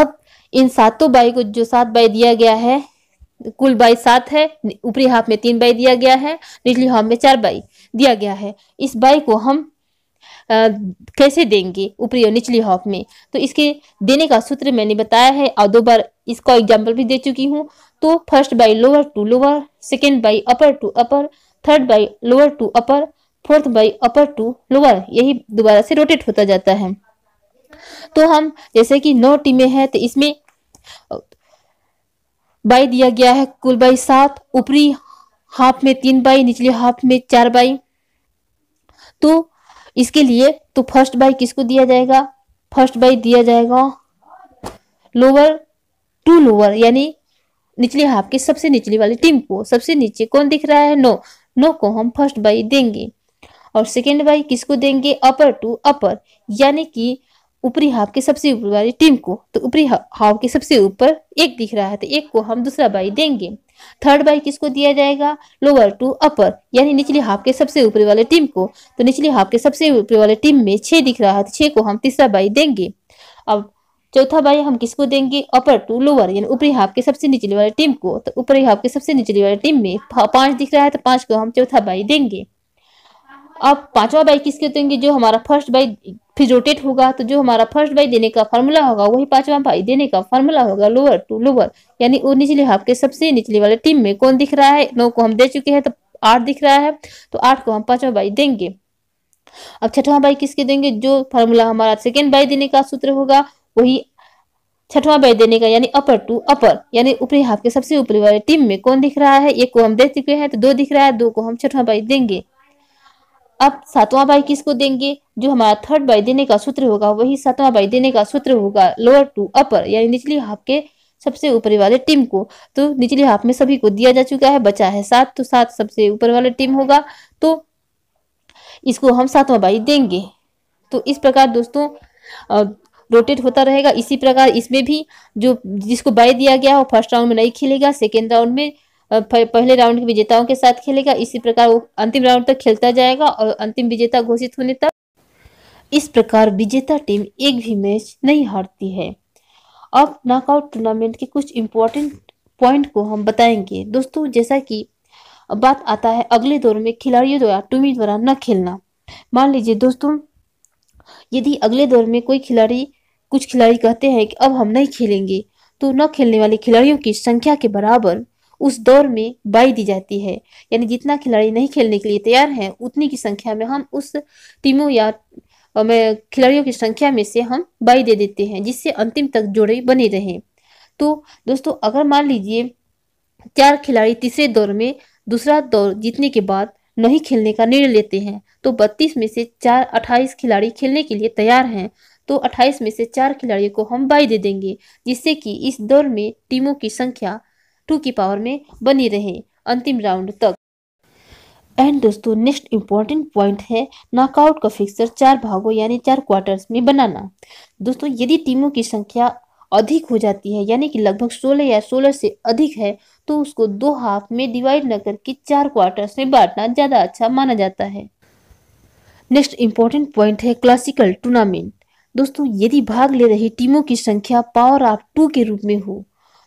अब इन सातों बाई को जो सात बाई दिया गया है कुल बाई सात है ऊपरी हाफ में तीन बाई दिया गया है निचली हाफ में चार बाई दिया गया है इस बाई को हम आ, कैसे देंगे ऊपरी और निचली हाफ में तो इसके देने का सूत्र मैंने बताया है और दो बार इसका एग्जाम्पल भी दे चुकी हूँ तो first bye lower to lower second bye upper to upper third bye lower to upper fourth bye upper to lower यही दोबारा से रोटेट होता जाता है तो हम जैसे कि नौ टीमें हैं तो इसमें बाई दिया गया है कुल बाई सात ऊपरी हाफ में तीन बाई निचले हाफ में चार बाई तो इसके लिए तो फर्स्ट बाई किसको दिया जाएगा फर्स्ट बाई दिया जाएगा लोअर टू लोअर यानी निचले हाफ के सबसे निचली वाली टीम को सबसे नीचे कौन दिख रहा है नो नो को हम फर्स्ट बाई देंगे और सेकेंड बाई किसको देंगे अपर टू अपर यानी कि ऊपरी हाफ की सबसे ऊपर वाली टीम को तो ऊपरी हाफ के सबसे ऊपर एक दिख रहा है तो एक को हम दूसरा बाई देंगे थर्ड बाई किसको दिया जाएगा लोअर टू अपर यानी निचली हाफ के सबसे ऊपर वाले टीम को तो निचली हाफ के सबसे ऊपर वाले टीम में छह दिख रहा है तो छह को हम तीसरा बाई देंगे अब चौथा बाई हम किसको देंगे अपर टू लोअर यानी ऊपरी हाफ के सबसे निचली वाली टीम को तो ऊपरी हाफ के सबसे निचली वाली टीम में पांच दिख रहा है तो पांच को हम चौथा बाई देंगे अब पांचवा बाई किसके देंगे जो हमारा फर्स्ट बाई फिर रोटेट होगा तो जो हमारा फर्स्ट बाई देने का फॉर्मूला होगा वही पांचवा बाई देने का फॉर्मूला होगा लोअर टू लोअर यानी वो निचले हाफ के सबसे निचले वाले टीम में कौन दिख रहा है नौ को हम दे चुके हैं तो आठ दिख रहा है तो आठ को हम पांचवा बाई देंगे अब छठवां बाई किसके देंगे जो फार्मूला हमारा सेकेंड बाई देने का सूत्र होगा वही छठवां बाई देने का यानी अपर टू अपर यानी ऊपरी हाफ के सबसे ऊपरी वाले टीम में कौन दिख रहा है एक को हम दे चुके हैं तो दो दिख रहा है दो को हम छठवां बाई देंगे अब सातवां बाई किसको देंगे जो हमारा थर्ड बाई देने का सूत्र होगा वही सातवां बाई देने का सूत्र होगा लोअर टू अपर यानी निचली हाफ के सबसे ऊपरी वाले टीम को तो निचली हाफ में सभी को दिया जा चुका है बचा है सात तो सात सबसे ऊपर वाले टीम होगा तो इसको हम सातवां बाई देंगे तो इस प्रकार दोस्तों रोटेट होता रहेगा इसी प्रकार इसमें भी जो जिसको बाई दिया गया वो फर्स्ट राउंड में नहीं खेलेगा सेकेंड राउंड में पहले राउंड के विजेताओं के साथ खेलेगा इसी प्रकार वो अंतिम राउंड तक खेलता जाएगा और अंतिम विजेता घोषित होने तक इस प्रकार विजेता टीम एक भी मैच नहीं हारती है अब नॉकआउट टूर्नामेंट के कुछ इम्पोर्टेंट पॉइंट को हम बताएंगे दोस्तों जैसा कि बात आता है अगले दौर में खिलाड़ियों द्वारा टूमी द्वारा न खेलना मान लीजिए दोस्तों यदि अगले दौर में कोई खिलाड़ी कुछ खिलाड़ी कहते हैं कि अब हम नहीं खेलेंगे तो न खेलने वाले खिलाड़ियों की संख्या के बराबर उस दौर में बाई दी जाती है यानी जितना खिलाड़ी नहीं खेलने के लिए तैयार हैं उतनी की संख्या में हम उस टीमों या में खिलाड़ियों की संख्या में से हम बाई दे देते हैं जिससे अंतिम तक जोड़े बने रहे तो दोस्तों अगर मान लीजिए चार खिलाड़ी तीसरे दौर में दूसरा दौर जीतने के बाद नहीं खेलने का निर्णय लेते हैं तो 32 में से चार 28 खिलाड़ी खेलने के लिए तैयार हैं तो 28 में से चार खिलाड़ियों को हम बाई दे देंगे जिससे कि इस दौर में टीमों की संख्या टू की पावर में बनी रहे अंतिम राउंड तक एंड दोस्तों नेक्स्ट इम्पॉर्टेंट पॉइंट है नॉकआउट का फिक्सर चार भागों यानी चार क्वार्टर्स में बनाना दोस्तों यदि टीमों की संख्या अधिक हो जाती है यानी कि लगभग 16 या 16 से अधिक है तो उसको दो हाफ में डिवाइड न करके चार क्वार्टर्स में बांटना ज़्यादा अच्छा माना जाता है नेक्स्ट इम्पॉर्टेंट पॉइंट है क्लासिकल टूर्नामेंट दोस्तों यदि भाग ले रही टीमों की संख्या पावर ऑफ टू के रूप में हो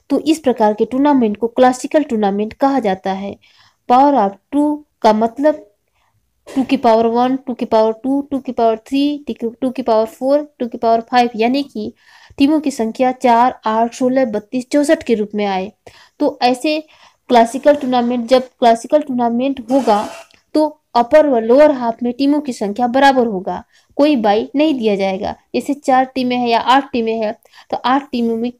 तो इस प्रकार के टूर्नामेंट को क्लासिकल टूर्नामेंट कहा जाता है पावर ऑफ टू का मतलब टू की पावर वन टू की पावर टू टू की पावर थ्री टू की पावर फोर टू की पावर फाइव यानी कि टीमों की संख्या चार आठ सोलह बत्तीस चौसठ के रूप में आए तो ऐसे क्लासिकल टूर्नामेंट जब क्लासिकल टूर्नामेंट होगा तो अपर व लोअर हाफ में टीमों की संख्या बराबर होगा कोई बाई नहीं दिया जाएगा जैसे चार टीमें हैं या आठ टीमें हैं तो आठ टीमों में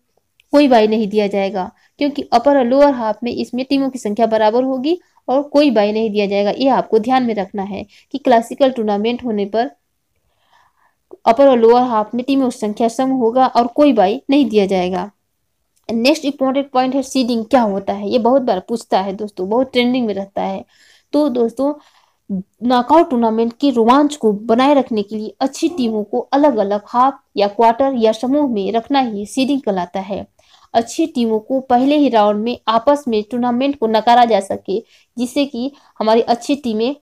कोई बाई नहीं दिया जाएगा क्योंकि अपर और लोअर हाफ में इसमें टीमों की संख्या बराबर होगी और कोई बाई नहीं दिया जाएगा ये आपको ध्यान में रखना है कि क्लासिकल टूर्नामेंट होने पर अपर और लोअर हाफ में टीमों की संख्या सम होगा और कोई बाई नहीं दिया जाएगा नेक्स्ट इंपॉर्टेंट पॉइंट है सीडिंग क्या होता है ये बहुत बार पूछता है दोस्तों बहुत ट्रेंडिंग में रहता है तो दोस्तों नॉकआउट टूर्नामेंट के रोमांच को बनाए रखने के लिए अच्छी टीमों को अलग अलग हाफ या क्वार्टर या समूह में रखना ही सीडिंग कहलाता है अच्छी टीमों को पहले ही राउंड में आपस में टूर्नामेंट को नकारा जा सके जिससे कि हमारी अच्छी टीमें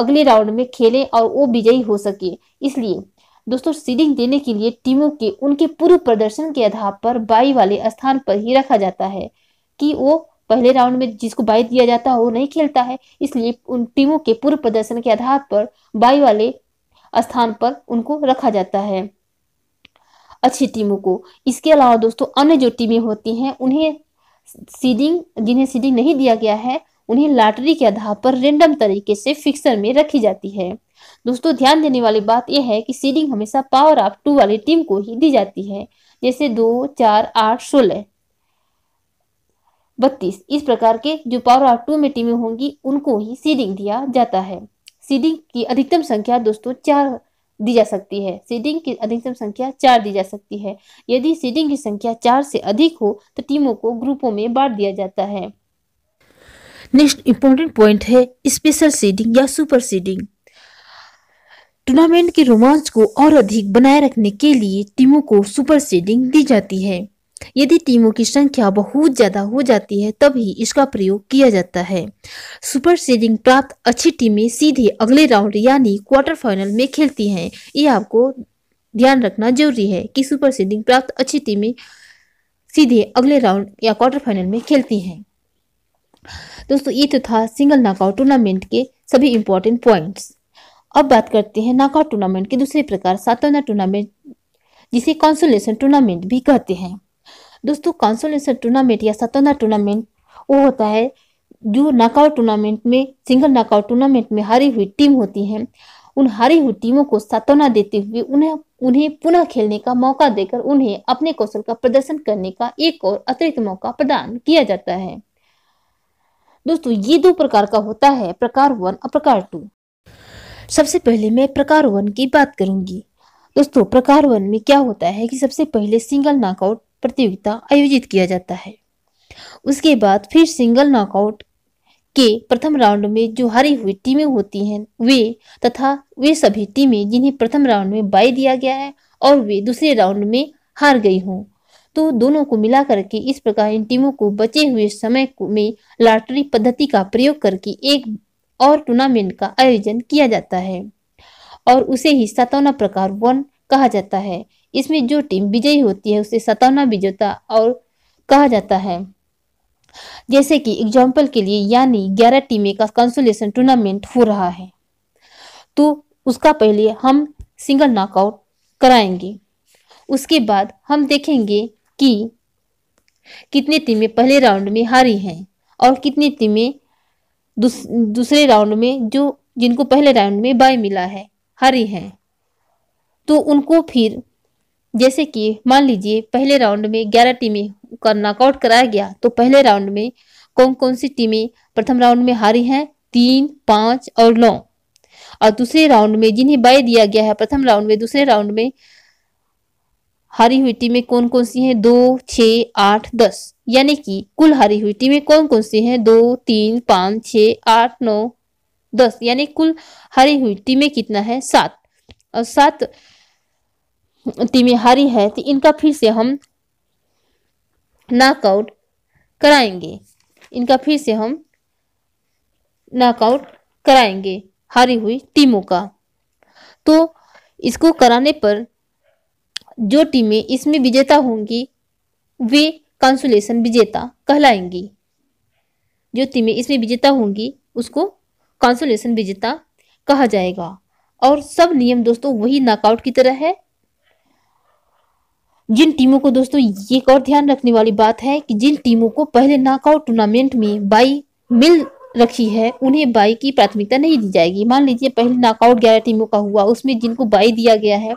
अगले राउंड में खेलें और वो विजयी हो सके इसलिए दोस्तों सीडिंग देने के लिए टीमों के उनके पूर्व प्रदर्शन के आधार पर बाई वाले स्थान पर ही रखा जाता है कि वो पहले राउंड में जिसको बाई दिया जाता है वो नहीं खेलता है इसलिए उन टीमों के पूर्व प्रदर्शन के आधार पर बाई वाले स्थान पर उनको रखा जाता है अच्छी टीमों को इसके अलावा दोस्तों अन्य जो टीमें होती हैं उन्हें सीडिंग जिन्हें सीडिंग नहीं दिया गया है उन्हें लॉटरी के आधार पर रेंडम तरीके से फिक्सर में रखी जाती है दोस्तों ध्यान देने वाली बात यह है कि सीडिंग हमेशा पावर ऑफ टू वाली टीम को ही दी जाती है जैसे दो चार आठ सोलह बत्तीस इस प्रकार के जो पावर ऑफ टू में टीमें होंगी उनको ही सीडिंग दिया जाता है सीडिंग की अधिकतम संख्या दोस्तों चार दी जा सकती है सीटिंग की अधिकतम संख्या चार दी जा सकती है यदि सीडिंग की संख्या चार से अधिक हो तो टीमों को ग्रुपों में बांट दिया जाता है नेक्स्ट इम्पोर्टेंट पॉइंट है स्पेशल सीडिंग या सुपर सीडिंग टूर्नामेंट के रोमांच को और अधिक बनाए रखने के लिए टीमों को सुपर सीडिंग दी जाती है यदि टीमों की संख्या बहुत ज़्यादा हो जाती है तभी इसका प्रयोग किया जाता है सुपर सीडिंग प्राप्त अच्छी टीमें सीधे अगले राउंड यानी क्वार्टर फाइनल में खेलती हैं ये आपको ध्यान रखना जरूरी है कि सुपर सीडिंग प्राप्त अच्छी टीमें सीधे अगले राउंड या क्वार्टर फाइनल में खेलती हैं दोस्तों ये तो था सिंगल नाकआउट टूर्नामेंट के सभी इंपॉर्टेंट पॉइंट्स अब बात करते हैं नाकआउट टूर्नामेंट के दूसरे प्रकार सातवना टूर्नामेंट जिसे कॉन्सोलेशन टूर्नामेंट भी कहते हैं दोस्तों कॉन्सोलेशन टूर्नामेंट या सतना टूर्नामेंट वो होता है जो नॉकआउट टूर्नामेंट में सिंगल नॉकआउट टूर्नामेंट में हारी हुई टीम होती है उन हारी हुई टीमों को सांत्वना देते हुए उन्हें उन्हें पुनः खेलने का मौका देकर उन्हें अपने कौशल का प्रदर्शन करने का एक और अतिरिक्त मौका प्रदान किया जाता है दोस्तों ये दो प्रकार का होता है प्रकार वन और प्रकार टू सबसे पहले मैं प्रकार वन की बात करूंगी दोस्तों प्रकार वन में क्या होता है कि सबसे पहले सिंगल नॉकआउट प्रतियोगिता आयोजित किया जाता है उसके बाद फिर सिंगल नॉकआउट के प्रथम राउंड में जो हारी हुई टीमें होती हैं वे तथा वे सभी टीमें जिन्हें प्रथम राउंड में बाई दिया गया है और वे दूसरे राउंड में हार गई हों तो दोनों को मिला करके इस प्रकार इन टीमों को बचे हुए समय में लॉटरी पद्धति का प्रयोग करके एक और टूर्नामेंट का आयोजन किया जाता है और उसे ही सतौना प्रकार वन कहा जाता है इसमें जो टीम विजयी होती है उसे सतावना विजेता और कहा जाता है जैसे कि एग्जाम्पल के लिए यानी ग्यारह टीमें का कंसोलेशन टूर्नामेंट हो रहा है तो उसका पहले हम सिंगल नॉकआउट कराएंगे उसके बाद हम देखेंगे कि कितनी टीमें पहले राउंड में हारी हैं और कितनी टीमें दूस, दूसरे राउंड में जो जिनको पहले राउंड में बाय मिला है हारी हैं तो उनको फिर जैसे कि मान लीजिए पहले राउंड में ग्यारह टीमें का नॉकआउट कराया गया तो पहले राउंड में कौन कौन सी टीमें प्रथम राउंड में हारी हैं तीन पांच और नौ और दूसरे राउंड में जिन्हें बाय दिया गया है प्रथम राउंड में दूसरे राउंड में हारी हुई टीमें कौन कौन सी हैं दो छ आठ दस यानी कि कुल हारी हुई टीमें कौन कौन सी हैं दो तीन पांच छ आठ नौ दस यानी कुल हारी हुई टीमें कितना है सात और सात तिमिहारी है तो इनका फिर से हम नॉकआउट कराएंगे इनका फिर से हम नॉकआउट कराएंगे हारी हुई टीमों का तो इसको कराने पर जो टीमें इसमें विजेता होंगी वे कॉन्सुलेशन विजेता कहलाएंगी जो टीमें इसमें विजेता होंगी उसको कॉन्सुलेशन विजेता कहा जाएगा और सब नियम दोस्तों वही नॉकआउट की तरह है जिन टीमों को दोस्तों एक और ध्यान रखने वाली बात है कि जिन टीमों को पहले नॉकआउट टूर्नामेंट में बाई मिल रखी है उन्हें बाई की प्राथमिकता नहीं दी जाएगी मान लीजिए पहले नॉकआउट ग्यारह टीमों का हुआ उसमें जिनको बाई दिया गया है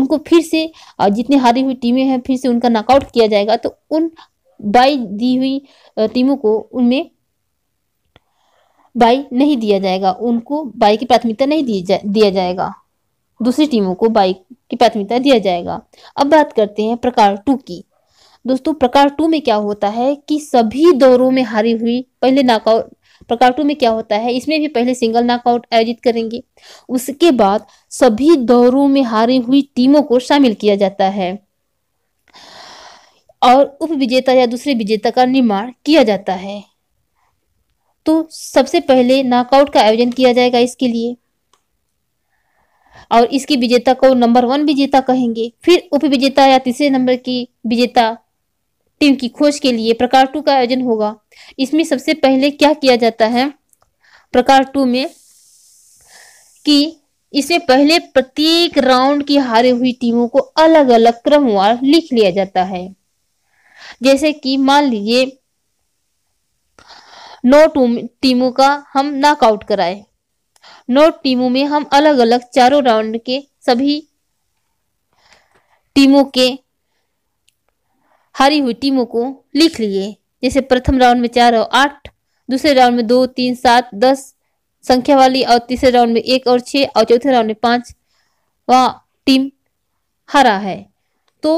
उनको फिर से जितनी हारी हुई टीमें हैं फिर से उनका नॉकआउट किया जाएगा तो उन बाई दी हुई टीमों को उनमें बाई नहीं दिया जाएगा उनको बाई की प्राथमिकता नहीं दी जा, दिया जाएगा दूसरी टीमों को बाइक की प्राथमिकता दिया जाएगा अब बात करते हैं प्रकार टू की दोस्तों प्रकार टू में क्या होता है कि सभी दौरों में हारी हुई पहले नाकआउट प्रकार टू में क्या होता है इसमें भी पहले सिंगल नाकआउट आयोजित करेंगे उसके बाद सभी दौरों में हारी हुई टीमों को शामिल किया जाता है और उप विजेता या दूसरे विजेता का निर्माण किया जाता है तो सबसे पहले नाकआउट का आयोजन किया जाएगा इसके लिए और इसकी विजेता को नंबर वन विजेता कहेंगे फिर उप विजेता या तीसरे नंबर की विजेता टीम की खोज के लिए प्रकार टू का आयोजन होगा इसमें सबसे पहले क्या किया जाता है प्रकार टू में कि इसमें पहले प्रत्येक राउंड की हारे हुई टीमों को अलग अलग क्रमवार लिख लिया जाता है जैसे कि मान लीजिए नौ टीमों का हम नॉकआउट कराए नौ टीमों में हम अलग अलग चारों राउंड के सभी टीमों के हारी हुई टीमों को लिख लिए जैसे प्रथम राउंड में चार और आठ दूसरे राउंड में दो तीन सात दस संख्या वाली और तीसरे राउंड में एक और छह और चौथे राउंड में पांच वह टीम हरा है तो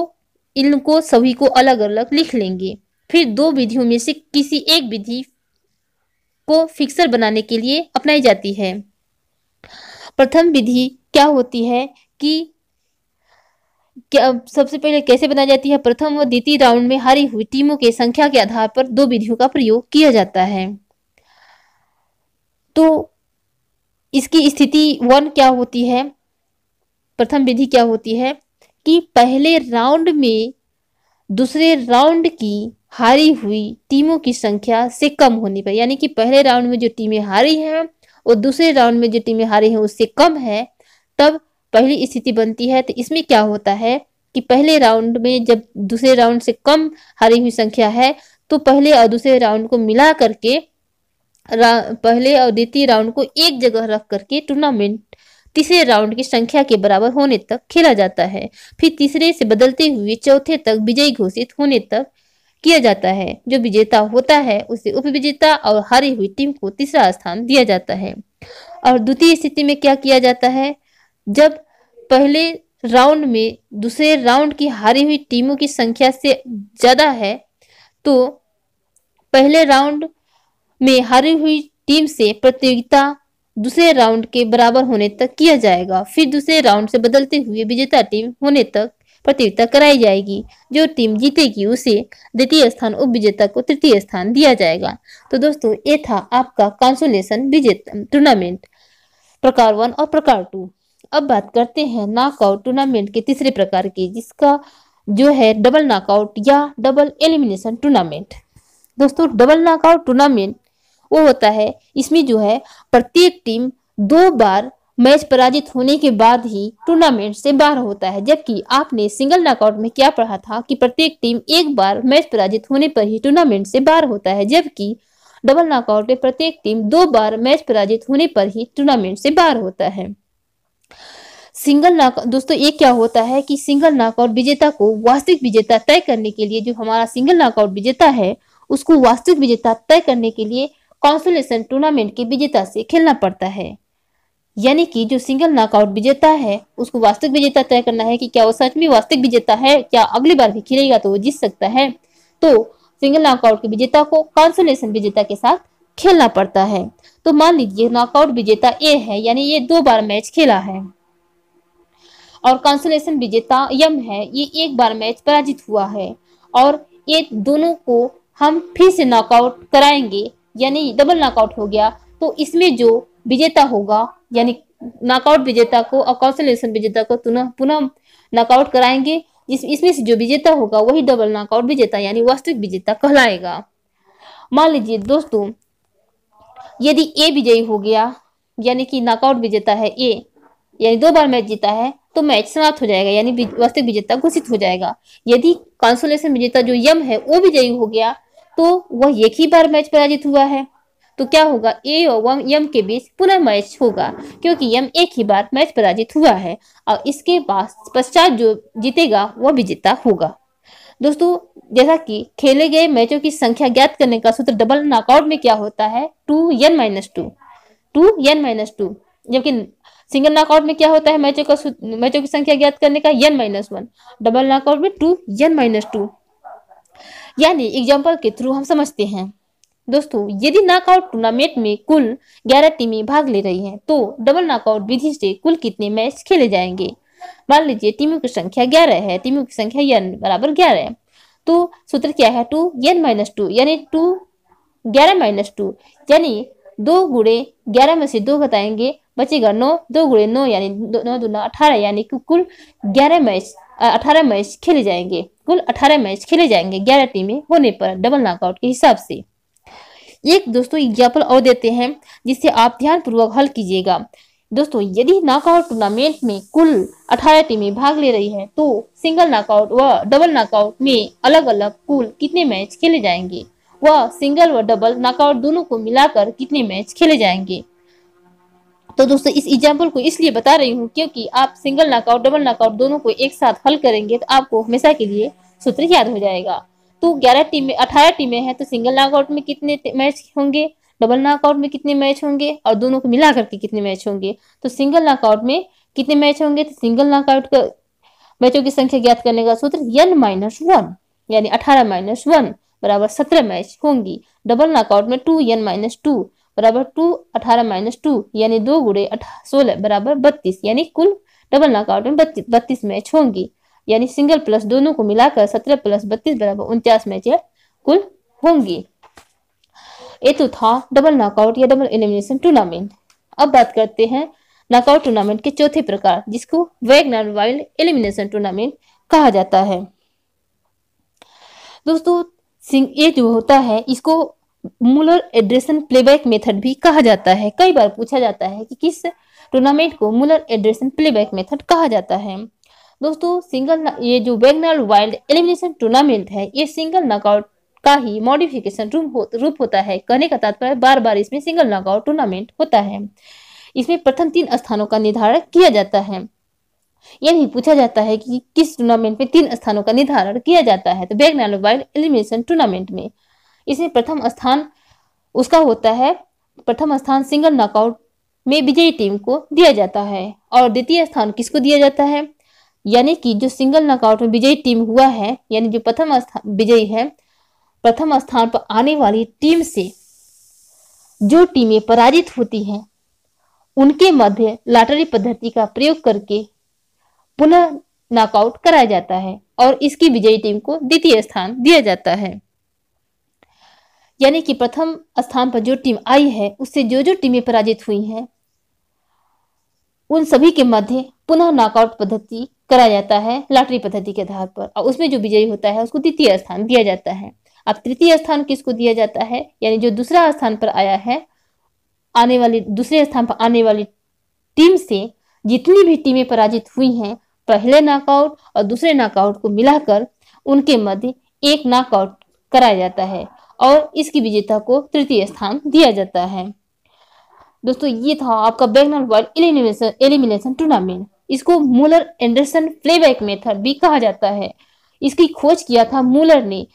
इनको सभी को अलग अलग लिख लेंगे फिर दो विधियों में से किसी एक विधि को फिक्सर बनाने के लिए अपनाई जाती है प्रथम विधि क्या होती है कि क्या सबसे पहले कैसे बनाई जाती है प्रथम व द्वितीय राउंड में हारी हुई टीमों के संख्या के आधार पर दो विधियों का प्रयोग किया जाता है तो इसकी स्थिति वन क्या होती है प्रथम विधि क्या होती है कि पहले राउंड में दूसरे राउंड की हारी हुई टीमों की संख्या से कम होनी पर यानी कि पहले राउंड में जो टीमें हारी हैं और दूसरे राउंड में जो टीमें हारी हैं उससे कम है तब पहली स्थिति बनती है तो इसमें क्या होता है कि पहले राउंड में जब दूसरे राउंड से कम हारी हुई संख्या है तो पहले और दूसरे राउंड को मिला करके पहले और द्वितीय राउंड को एक जगह रख करके टूर्नामेंट तीसरे राउंड की संख्या के बराबर होने तक खेला जाता है फिर तीसरे से बदलते हुए चौथे तक विजयी घोषित होने तक किया जाता है जो विजेता होता है उसे उपविजेता और हारी हुई टीम को तीसरा स्थान दिया जाता है और द्वितीय स्थिति में क्या किया जाता है जब पहले राउंड में दूसरे राउंड की हारी हुई टीमों की संख्या से ज़्यादा है तो पहले राउंड में हारी हुई टीम से प्रतियोगिता दूसरे राउंड के बराबर होने तक किया जाएगा फिर दूसरे राउंड से बदलते हुए विजेता टीम होने तक प्रतियोगिता कराई जाएगी जो टीम जीतेगी उसे द्वितीय स्थान उप विजेता को तृतीय स्थान दिया जाएगा तो दोस्तों ये था आपका कॉन्सुलेशन विजेत टूर्नामेंट प्रकार वन और प्रकार टू अब बात करते हैं नॉकआउट टूर्नामेंट के तीसरे प्रकार की जिसका जो है डबल नॉकआउट या डबल एलिमिनेशन टूर्नामेंट दोस्तों डबल नॉकआउट टूर्नामेंट वो होता है इसमें जो है प्रत्येक टीम दो बार मैच पराजित होने के बाद ही टूर्नामेंट से बाहर होता है जबकि आपने सिंगल नॉकआउट में क्या पढ़ा था कि प्रत्येक टीम एक बार मैच पराजित होने पर ही टूर्नामेंट से बाहर होता है जबकि डबल नॉकआउट में प्रत्येक टीम दो बार मैच पराजित होने पर ही टूर्नामेंट से बाहर होता है सिंगल नाक दोस्तों ये क्या होता है कि सिंगल नॉकआउट विजेता को वास्तविक विजेता तय करने के लिए जो हमारा सिंगल नॉकआउट विजेता है उसको वास्तविक विजेता तय करने के लिए कॉन्सोलेशन टूर्नामेंट के विजेता से खेलना पड़ता है यानी कि जो सिंगल नॉकआउट विजेता है उसको वास्तविक विजेता तय करना है कि क्या वो सच में वास्तविक विजेता है क्या अगली बार भी खेलेगा तो वो जीत सकता है तो सिंगल नॉकआउट के विजेता को कॉन्सोलेशन विजेता के साथ खेलना पड़ता है तो मान लीजिए नॉकआउट विजेता ए है यानी ये दो बार मैच खेला है और कॉन्सोलेशन विजेता यम है ये एक बार मैच पराजित हुआ है और ये दोनों को हम फिर से नॉकआउट कराएंगे यानी डबल नॉकआउट हो गया तो इसमें जो विजेता होगा यानी नॉकआउट विजेता को और कौशलेशन विजेता को पुनः पुनः नॉकआउट कराएंगे इसमें से जो विजेता होगा वही डबल नॉकआउट विजेता यानी वास्तविक विजेता कहलाएगा मान लीजिए दोस्तों यदि ए विजयी हो गया यानी कि नॉकआउट विजेता है ए यानी दो बार मैच जीता है तो मैच समाप्त हो जाएगा यानी वास्तविक विजेता घोषित हो जाएगा यदि कॉन्सोलेशन विजेता जो यम है वो विजयी हो गया तो वह एक ही बार मैच पराजित हुआ है तो क्या होगा ए एवं यम के बीच पुनः मैच होगा क्योंकि यम एक ही बार मैच पराजित हुआ है और इसके बाद पश्चात जो जीतेगा वह विजेता होगा दोस्तों जैसा कि खेले गए मैचों की संख्या ज्ञात करने का सूत्र डबल नॉकआउट में क्या होता है two N minus two two N minus two जबकि सिंगल नॉकआउट में क्या होता है मैचों का मैचों की संख्या ज्ञात करने का N minus one double knockout में टू एन माइनस टू यानी एग्जाम्पल के थ्रू हम समझते हैं दोस्तों यदि नॉकआउट टूर्नामेंट में कुल 11 टीमें भाग ले रही हैं तो डबल नॉकआउट विधि से कुल कितने मैच खेले जाएंगे मान लीजिए टीमों की संख्या ग्यारह है टीमों की संख्या यन बराबर ग्यारह है तो सूत्र क्या है टू यन माइनस टू यानी टू ग्यारह माइनस टू यानी दो गुड़े ग्यारह में से दो घटाएंगे बचेगा नौ दो गुड़े नौ यानी दो, नौ अठारह यानी कि कुल ग्यारह मैच अठारह मैच खेले जाएंगे कुल अठारह मैच खेले जाएंगे ग्यारह टीमें होने पर डबल नॉकआउट के हिसाब से एक दोस्तों एग्जाम्पल और देते हैं जिससे आप ध्यान पूर्वक हल कीजिएगा दोस्तों यदि नॉकआउट टूर्नामेंट में कुल 18 टीमें भाग ले रही हैं तो सिंगल नॉकआउट व डबल नॉकआउट में अलग अलग कुल कितने मैच खेले जाएंगे व सिंगल व डबल नॉकआउट दोनों को मिलाकर कितने मैच खेले जाएंगे तो दोस्तों इस एग्जाम्पल को इसलिए बता रही हूँ क्योंकि आप सिंगल नॉकआउट डबल नॉकआउट दोनों को एक साथ हल करेंगे तो आपको हमेशा के लिए सूत्र याद हो जाएगा तो ग्यारह टीमें अठारह टीमें हैं तो सिंगल नॉकआउट में कितने मैच होंगे डबल नॉकआउट में कितने मैच होंगे और दोनों को मिला करके कितने मैच होंगे तो सिंगल नॉकआउट में कितने मैच होंगे तो सिंगल नॉकआउट का मैचों की संख्या ज्ञात करने का सूत्र एन माइनस वन यानी अठारह माइनस वन बराबर सत्रह मैच होंगी डबल नॉकआउट में टू यन माइनस टू बराबर टू अठारह माइनस टू यानी दो गुड़े सोलह बराबर बत्तीस यानी कुल डबल नॉकआउट में बत्तीस बत्तीस मैच होंगी यानी सिंगल प्लस दोनों को मिलाकर सत्रह प्लस बत्तीस बराबर उनचास मैच कुल होंगी ये तो था डबल नॉकआउट या डबल एलिमिनेशन टूर्नामेंट अब बात करते हैं नॉकआउट टूर्नामेंट के चौथे प्रकार जिसको वैगनर वाइल्ड एलिमिनेशन टूर्नामेंट कहा जाता है दोस्तों ये जो होता है इसको मुलर एड्रेशन प्लेबैक मेथड भी कहा जाता है कई बार पूछा जाता है कि किस टूर्नामेंट को मुलर एड्रेशन प्लेबैक मेथड कहा जाता है दोस्तों सिंगल ये जो वेगनल वाइल्ड एलिमिनेशन टूर्नामेंट है ये सिंगल नॉकआउट का ही मॉडिफिकेशन हो, रूप होता है कहने का तात्पर्य बार बार इसमें सिंगल नॉकआउट टूर्नामेंट होता है इसमें प्रथम तीन स्थानों का निर्धारण किया जाता है यह भी पूछा जाता है कि किस टूर्नामेंट में तीन स्थानों का निर्धारण किया जाता है तो बैगनाल वाइल्ड एलिमिनेशन टूर्नामेंट में इसमें प्रथम स्थान उसका होता है प्रथम स्थान सिंगल नॉकआउट में विजयी टीम को दिया जाता है और द्वितीय स्थान किसको दिया जाता है यानी कि जो सिंगल नॉकआउट में विजयी टीम हुआ है यानी जो प्रथम विजयी है प्रथम स्थान पर आने वाली टीम से जो टीमें पराजित होती हैं उनके मध्य लॉटरी पद्धति का प्रयोग करके पुनः नॉकआउट कराया जाता है और इसकी विजयी टीम को द्वितीय स्थान दिया जाता है यानी कि प्रथम स्थान पर जो टीम आई है उससे जो जो टीमें पराजित हुई हैं उन सभी के मध्य पुनः नॉकआउट पद्धति कराया जाता है लॉटरी पद्धति के आधार पर और उसमें जो विजयी होता है उसको द्वितीय स्थान दिया जाता है अब तृतीय स्थान किसको दिया जाता है यानी जो दूसरा स्थान पर आया है आने वाली दूसरे स्थान पर आने वाली टीम से जितनी भी टीमें पराजित हुई हैं पहले नॉकआउट और दूसरे नॉकआउट को मिलाकर उनके मध्य एक नॉकआउट कराया जाता है और इसकी विजेता को तृतीय स्थान दिया जाता है दोस्तों ये था आपका Bagnall wild elimination elimination tournament इसको मूलर एंडरसन फ्लेबैक मेथड भी कहा जाता है इसकी खोज किया था मूलर ने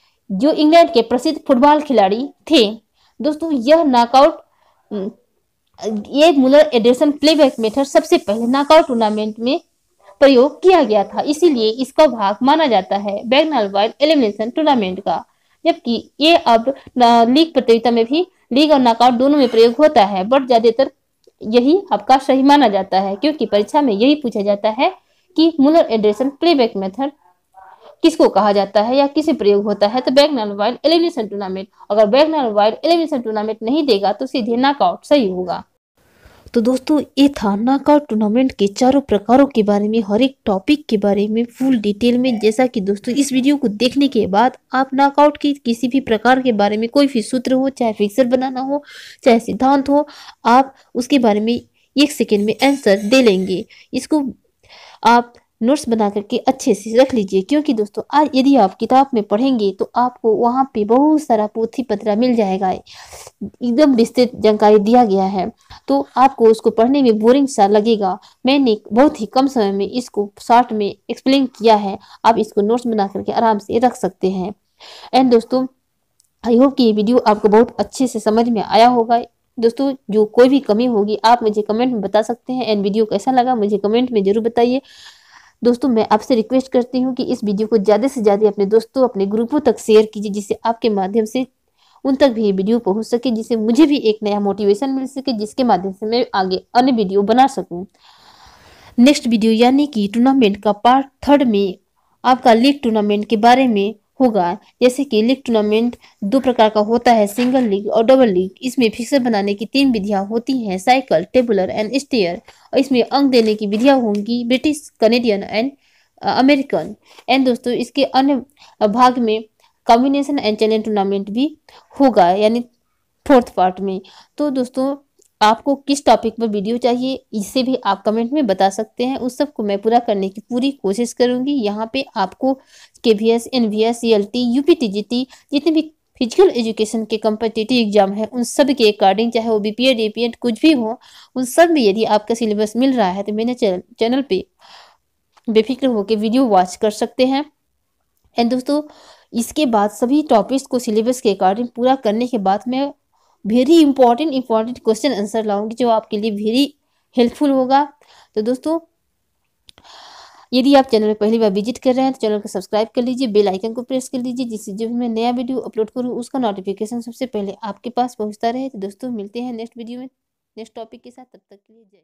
जो इंग्लैंड के प्रसिद्ध फुटबॉल खिलाड़ी थे दोस्तों यह नॉकआउट हम्म, ये मूलर एंडरसन प्लेबैक मेथड सबसे पहले नॉकआउट टूर्नामेंट में प्रयोग किया गया था इसीलिए इसका भाग माना जाता है बैगनल वाइल्ड एलिमिनेशन टूर्नामेंट का जबकि ये अब लीग प्रतियोगिता में भी लीग और नॉकआउट दोनों में प्रयोग होता है बट ज्यादातर यही आपका सही माना जाता है क्योंकि परीक्षा में यही पूछा जाता है कि मुलर एड्रेशन प्लेबैक मेथड किसको कहा जाता है या किसे प्रयोग होता है तो बैगनर वाइल्ड एलिमिनेशन टूर्नामेंट अगर बैगनर वाइल्ड एलिमिनेशन टूर्नामेंट नहीं देगा तो सीधे नॉकआउट सही होगा तो दोस्तों ये था नाकआउट टूर्नामेंट के चारों प्रकारों के बारे में हर एक टॉपिक के बारे में फुल डिटेल में जैसा कि दोस्तों इस वीडियो को देखने के बाद आप नाकआउट के किसी भी प्रकार के बारे में कोई भी सूत्र हो चाहे फिक्सर बनाना हो चाहे सिद्धांत हो आप उसके बारे में एक सेकेंड में आंसर दे लेंगे इसको आप नोट्स बना करके अच्छे से रख लीजिए क्योंकि दोस्तों आज यदि आप किताब में पढ़ेंगे तो आपको वहाँ पे बहुत सारा पोथी पत्रा मिल जाएगा एकदम विस्तृत जानकारी दिया गया है तो आपको उसको पढ़ने में बोरिंग सा लगेगा मैंने बहुत ही कम समय में इसको शॉर्ट में एक्सप्लेन किया है आप इसको नोट्स बना करके आराम से रख सकते हैं एंड दोस्तों आई होप कि ये वीडियो आपको बहुत अच्छे से समझ में आया होगा दोस्तों जो कोई भी कमी होगी आप मुझे कमेंट में बता सकते हैं एंड वीडियो कैसा लगा मुझे कमेंट में ज़रूर बताइए दोस्तों मैं आपसे रिक्वेस्ट करती हूँ कि इस वीडियो को ज़्यादा से ज़्यादा अपने दोस्तों अपने ग्रुपों तक शेयर कीजिए जिससे आपके माध्यम से उन तक भी ये वीडियो पहुंच सके जिससे मुझे भी एक नया मोटिवेशन मिल सके जिसके माध्यम से मैं आगे अन्य वीडियो बना सकूं नेक्स्ट वीडियो यानी कि टूर्नामेंट का पार्ट थर्ड में आपका लीग टूर्नामेंट के बारे में होगा जैसे कि लीग टूर्नामेंट दो प्रकार का होता है सिंगल लीग और डबल लीग इसमें फिक्सर बनाने की तीन विधियां होती हैं साइकिल टेबुलर एंड स्टेयर और इसमें अंक देने की विधियां होंगी British Canadian and American and दोस्तों इसके अन्य भाग में कॉम्बिनेशन एंड चैलेंज टूर्नामेंट भी होगा यानी फोर्थ पार्ट में तो दोस्तों आपको किस टॉपिक पर वीडियो चाहिए इसे भी आप कमेंट में बता सकते हैं उस सब को मैं पूरा करने की पूरी कोशिश करूंगी यहाँ पे आपको K V S N V S C L T U P T G T जितने भी फिजिकल एजुकेशन के कम्पटेटिव एग्जाम है उन सब के अकॉर्डिंग चाहे वो B P Ed A P Ed कुछ भी हो उन सब में यदि आपका सिलेबस मिल रहा है तो मेरे चैनल चैनल पे बेफिक्र होकर वीडियो वॉच कर सकते हैं एंड दोस्तों इसके बाद सभी टॉपिक्स को सिलेबस के अकॉर्डिंग पूरा करने के बाद मैं very important important question answer लाऊंगी जो आपके लिए वेरी हेल्पफुल होगा तो दोस्तों यदि आप चैनल पर पहली बार विजिट कर रहे हैं तो चैनल को सब्सक्राइब कर लीजिए बेल आइकन को प्रेस कर लीजिए जिससे जब मैं नया वीडियो अपलोड करूँ उसका नोटिफिकेशन सबसे पहले आपके पास पहुँचता रहे तो दोस्तों मिलते हैं नेक्स्ट वीडियो में नेक्स्ट टॉपिक के साथ तब तक के लिए जय